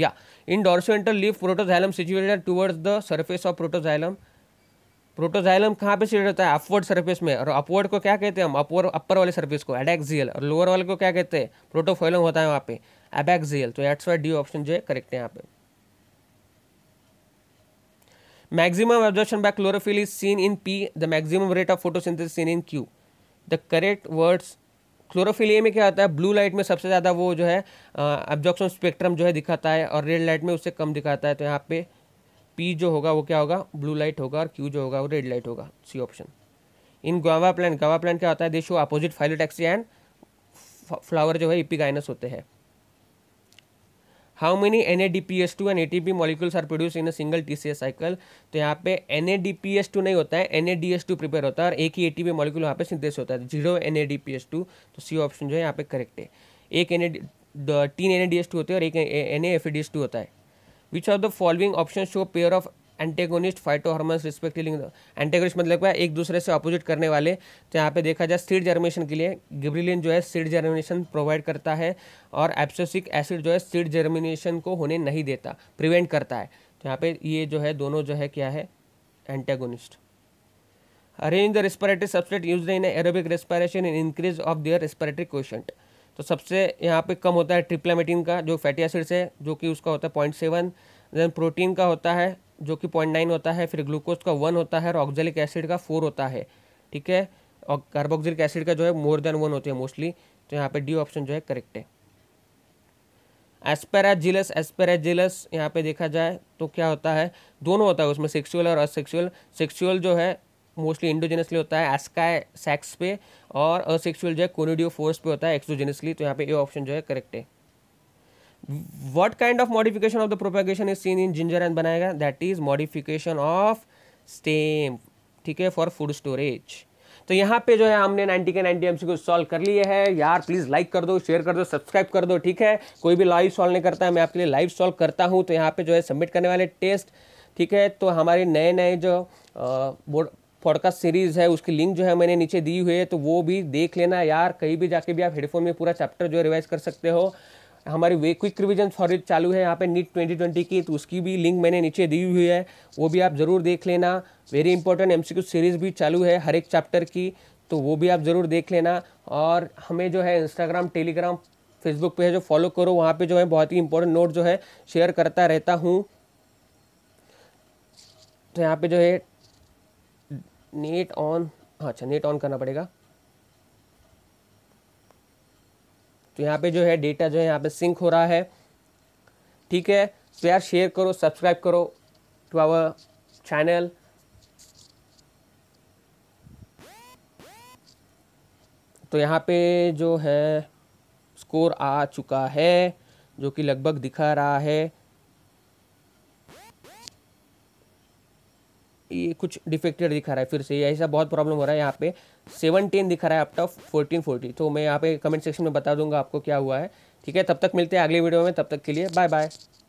या in dorsiventral leaf protoxylem situated towards the surface of protoxylem protoxylem कहाँ पे सीट होता है अपवर्ड सरफेस में और अपवर्ड को क्या कहते हैं हम अपवर अपर वाले सर्फेस को एडेक्सियल और लोअर वाले को क्या कहते हैं प्रोटोफोइलम होता है वहाँ पे एबैक्सियल तो एट्स वाई डी ऑप्शन जो है करेक्ट है यहाँ पे maximum absorption by chlorophyll is seen in P the maximum rate of photosynthesis seen in Q the correct words chlorophyll a में क्या होता है ब्लू लाइट में सबसे ज़्यादा वो जो है एब्जॉक्शन स्पेक्ट्रम जो है दिखाता है और रेड लाइट में उससे कम दिखाता है तो यहाँ पे पी जो होगा वो क्या होगा ब्लू लाइट होगा और क्यू जो होगा वो रेड लाइट होगा सी ऑप्शन इन गावा प्लान गावा प्लान क्या होता है they show opposite phyllotaxy and flower जो है इपिगाइनस होते हैं how many N A D P S two and A T P molecules are produce in a single T C A cycle तो यहाँ पे N A D P S two नहीं होता है N A D S two prepare होता है और एक ही ए टी पी मॉलिक्यूल वहाँ पे सिंथेस होता है zero N A D P S two तो सी ऑप्शन जो है यहाँ पे करेक्ट है एक एन ए तीन N A D S two होते हैं और एक N A F E D S two होता है which are the following option show pair of antagonist phyto hormones respectively antagonist मतलब क्या एक दूसरे से अपोजिट करने वाले तो यहाँ पे देखा जाए सीड जर्मिनेशन के लिए गिब्रिलिन जो है सीड जर्मिनेशन प्रोवाइड करता है और एप्सोसिक एसिड जो है सीड जर्मिनेशन को होने नहीं देता प्रिवेंट करता है तो यहाँ पे ये जो है दोनों जो है क्या है antagonist arrange the respiratory substrate use in aerobic respiration in increase of their respiratory question तो सबसे यहाँ पे कम होता है ट्रिप्लामेटिन का जो फैटी एसिड है जो कि उसका होता है पॉइंट सेवन देन प्रोटीन का होता है जो कि पॉइंट नाइन होता है फिर ग्लूकोज का वन होता है और ऑक्जेलिक एसिड का फोर होता है ठीक है और कार्बोक्सिलिक एसिड का जो है मोर देन वन होती है मोस्टली तो यहाँ पे डी ऑप्शन जो है करेक्ट है एस्पेराजिलस एस्पेराजिलस यहाँ पे देखा जाए तो क्या होता है दोनों होता है उसमें सेक्सुअल और असेक्सुअल सेक्सुअल जो है मोस्टली इंडोजेनसली होता है एस्काय सेक्स पे और असेक्सुअल जो है कोनिडियो फोर्स पे होता है एक्सोजेनसली तो यहाँ पे ए ऑप्शन जो है करेक्ट है what kind of modification of the propagation is seen in ginger and banana that is modification of stem ठीक है फॉर फूड स्टोरेज तो यहाँ पे जो है हमने 90 के 90 को सॉल्व कर लिए है यार प्लीज़ लाइक कर दो शेयर कर दो सब्सक्राइब कर दो ठीक है कोई भी लाइव सॉल्व नहीं करता है मैं आपके लिए लाइव सॉल्व करता हूँ तो यहाँ पे जो है सबमिट करने वाले टेस्ट ठीक है तो हमारे नए नए जो बोर्ड पॉडकास्ट सीरीज़ है उसकी लिंक जो है मैंने नीचे दी हुई है तो वो भी देख लेना यार कहीं भी जाके भी आप हेडफोन में पूरा चैप्टर जो रिवाइज कर सकते हो हमारी वे क्विक रिविजन सॉरी चालू है यहाँ पे नीट 2020 की तो उसकी भी लिंक मैंने नीचे दी हुई है वो भी आप ज़रूर देख लेना वेरी इंपॉर्टेंट एम सीरीज़ भी चालू है हर एक चैप्टर की तो वो भी आप ज़रूर देख लेना और हमें जो है इंस्टाग्राम टेलीग्राम फेसबुक पे है जो फॉलो करो वहाँ पे जो है बहुत ही इंपॉर्टेंट नोट जो है शेयर करता रहता हूँ तो यहाँ पे जो है नेट ऑन हाँ अच्छा नेट ऑन करना पड़ेगा तो यहाँ पे जो है डेटा जो है यहाँ पे सिंक हो रहा है ठीक है तो यार शेयर करो सब्सक्राइब करो टू आवर चैनल तो यहाँ पे जो है स्कोर आ चुका है जो कि लगभग दिखा रहा है ये कुछ डिफेक्टेड दिखा रहा है फिर से ऐसा बहुत प्रॉब्लम हो रहा है यहाँ पे सेवन टेन दिखा रहा है अपटा फोर्टीन फोर्टी तो मैं यहाँ पे कमेंट सेक्शन में बता दूंगा आपको क्या हुआ है ठीक है तब तक मिलते हैं अगले वीडियो में तब तक के लिए बाय बाय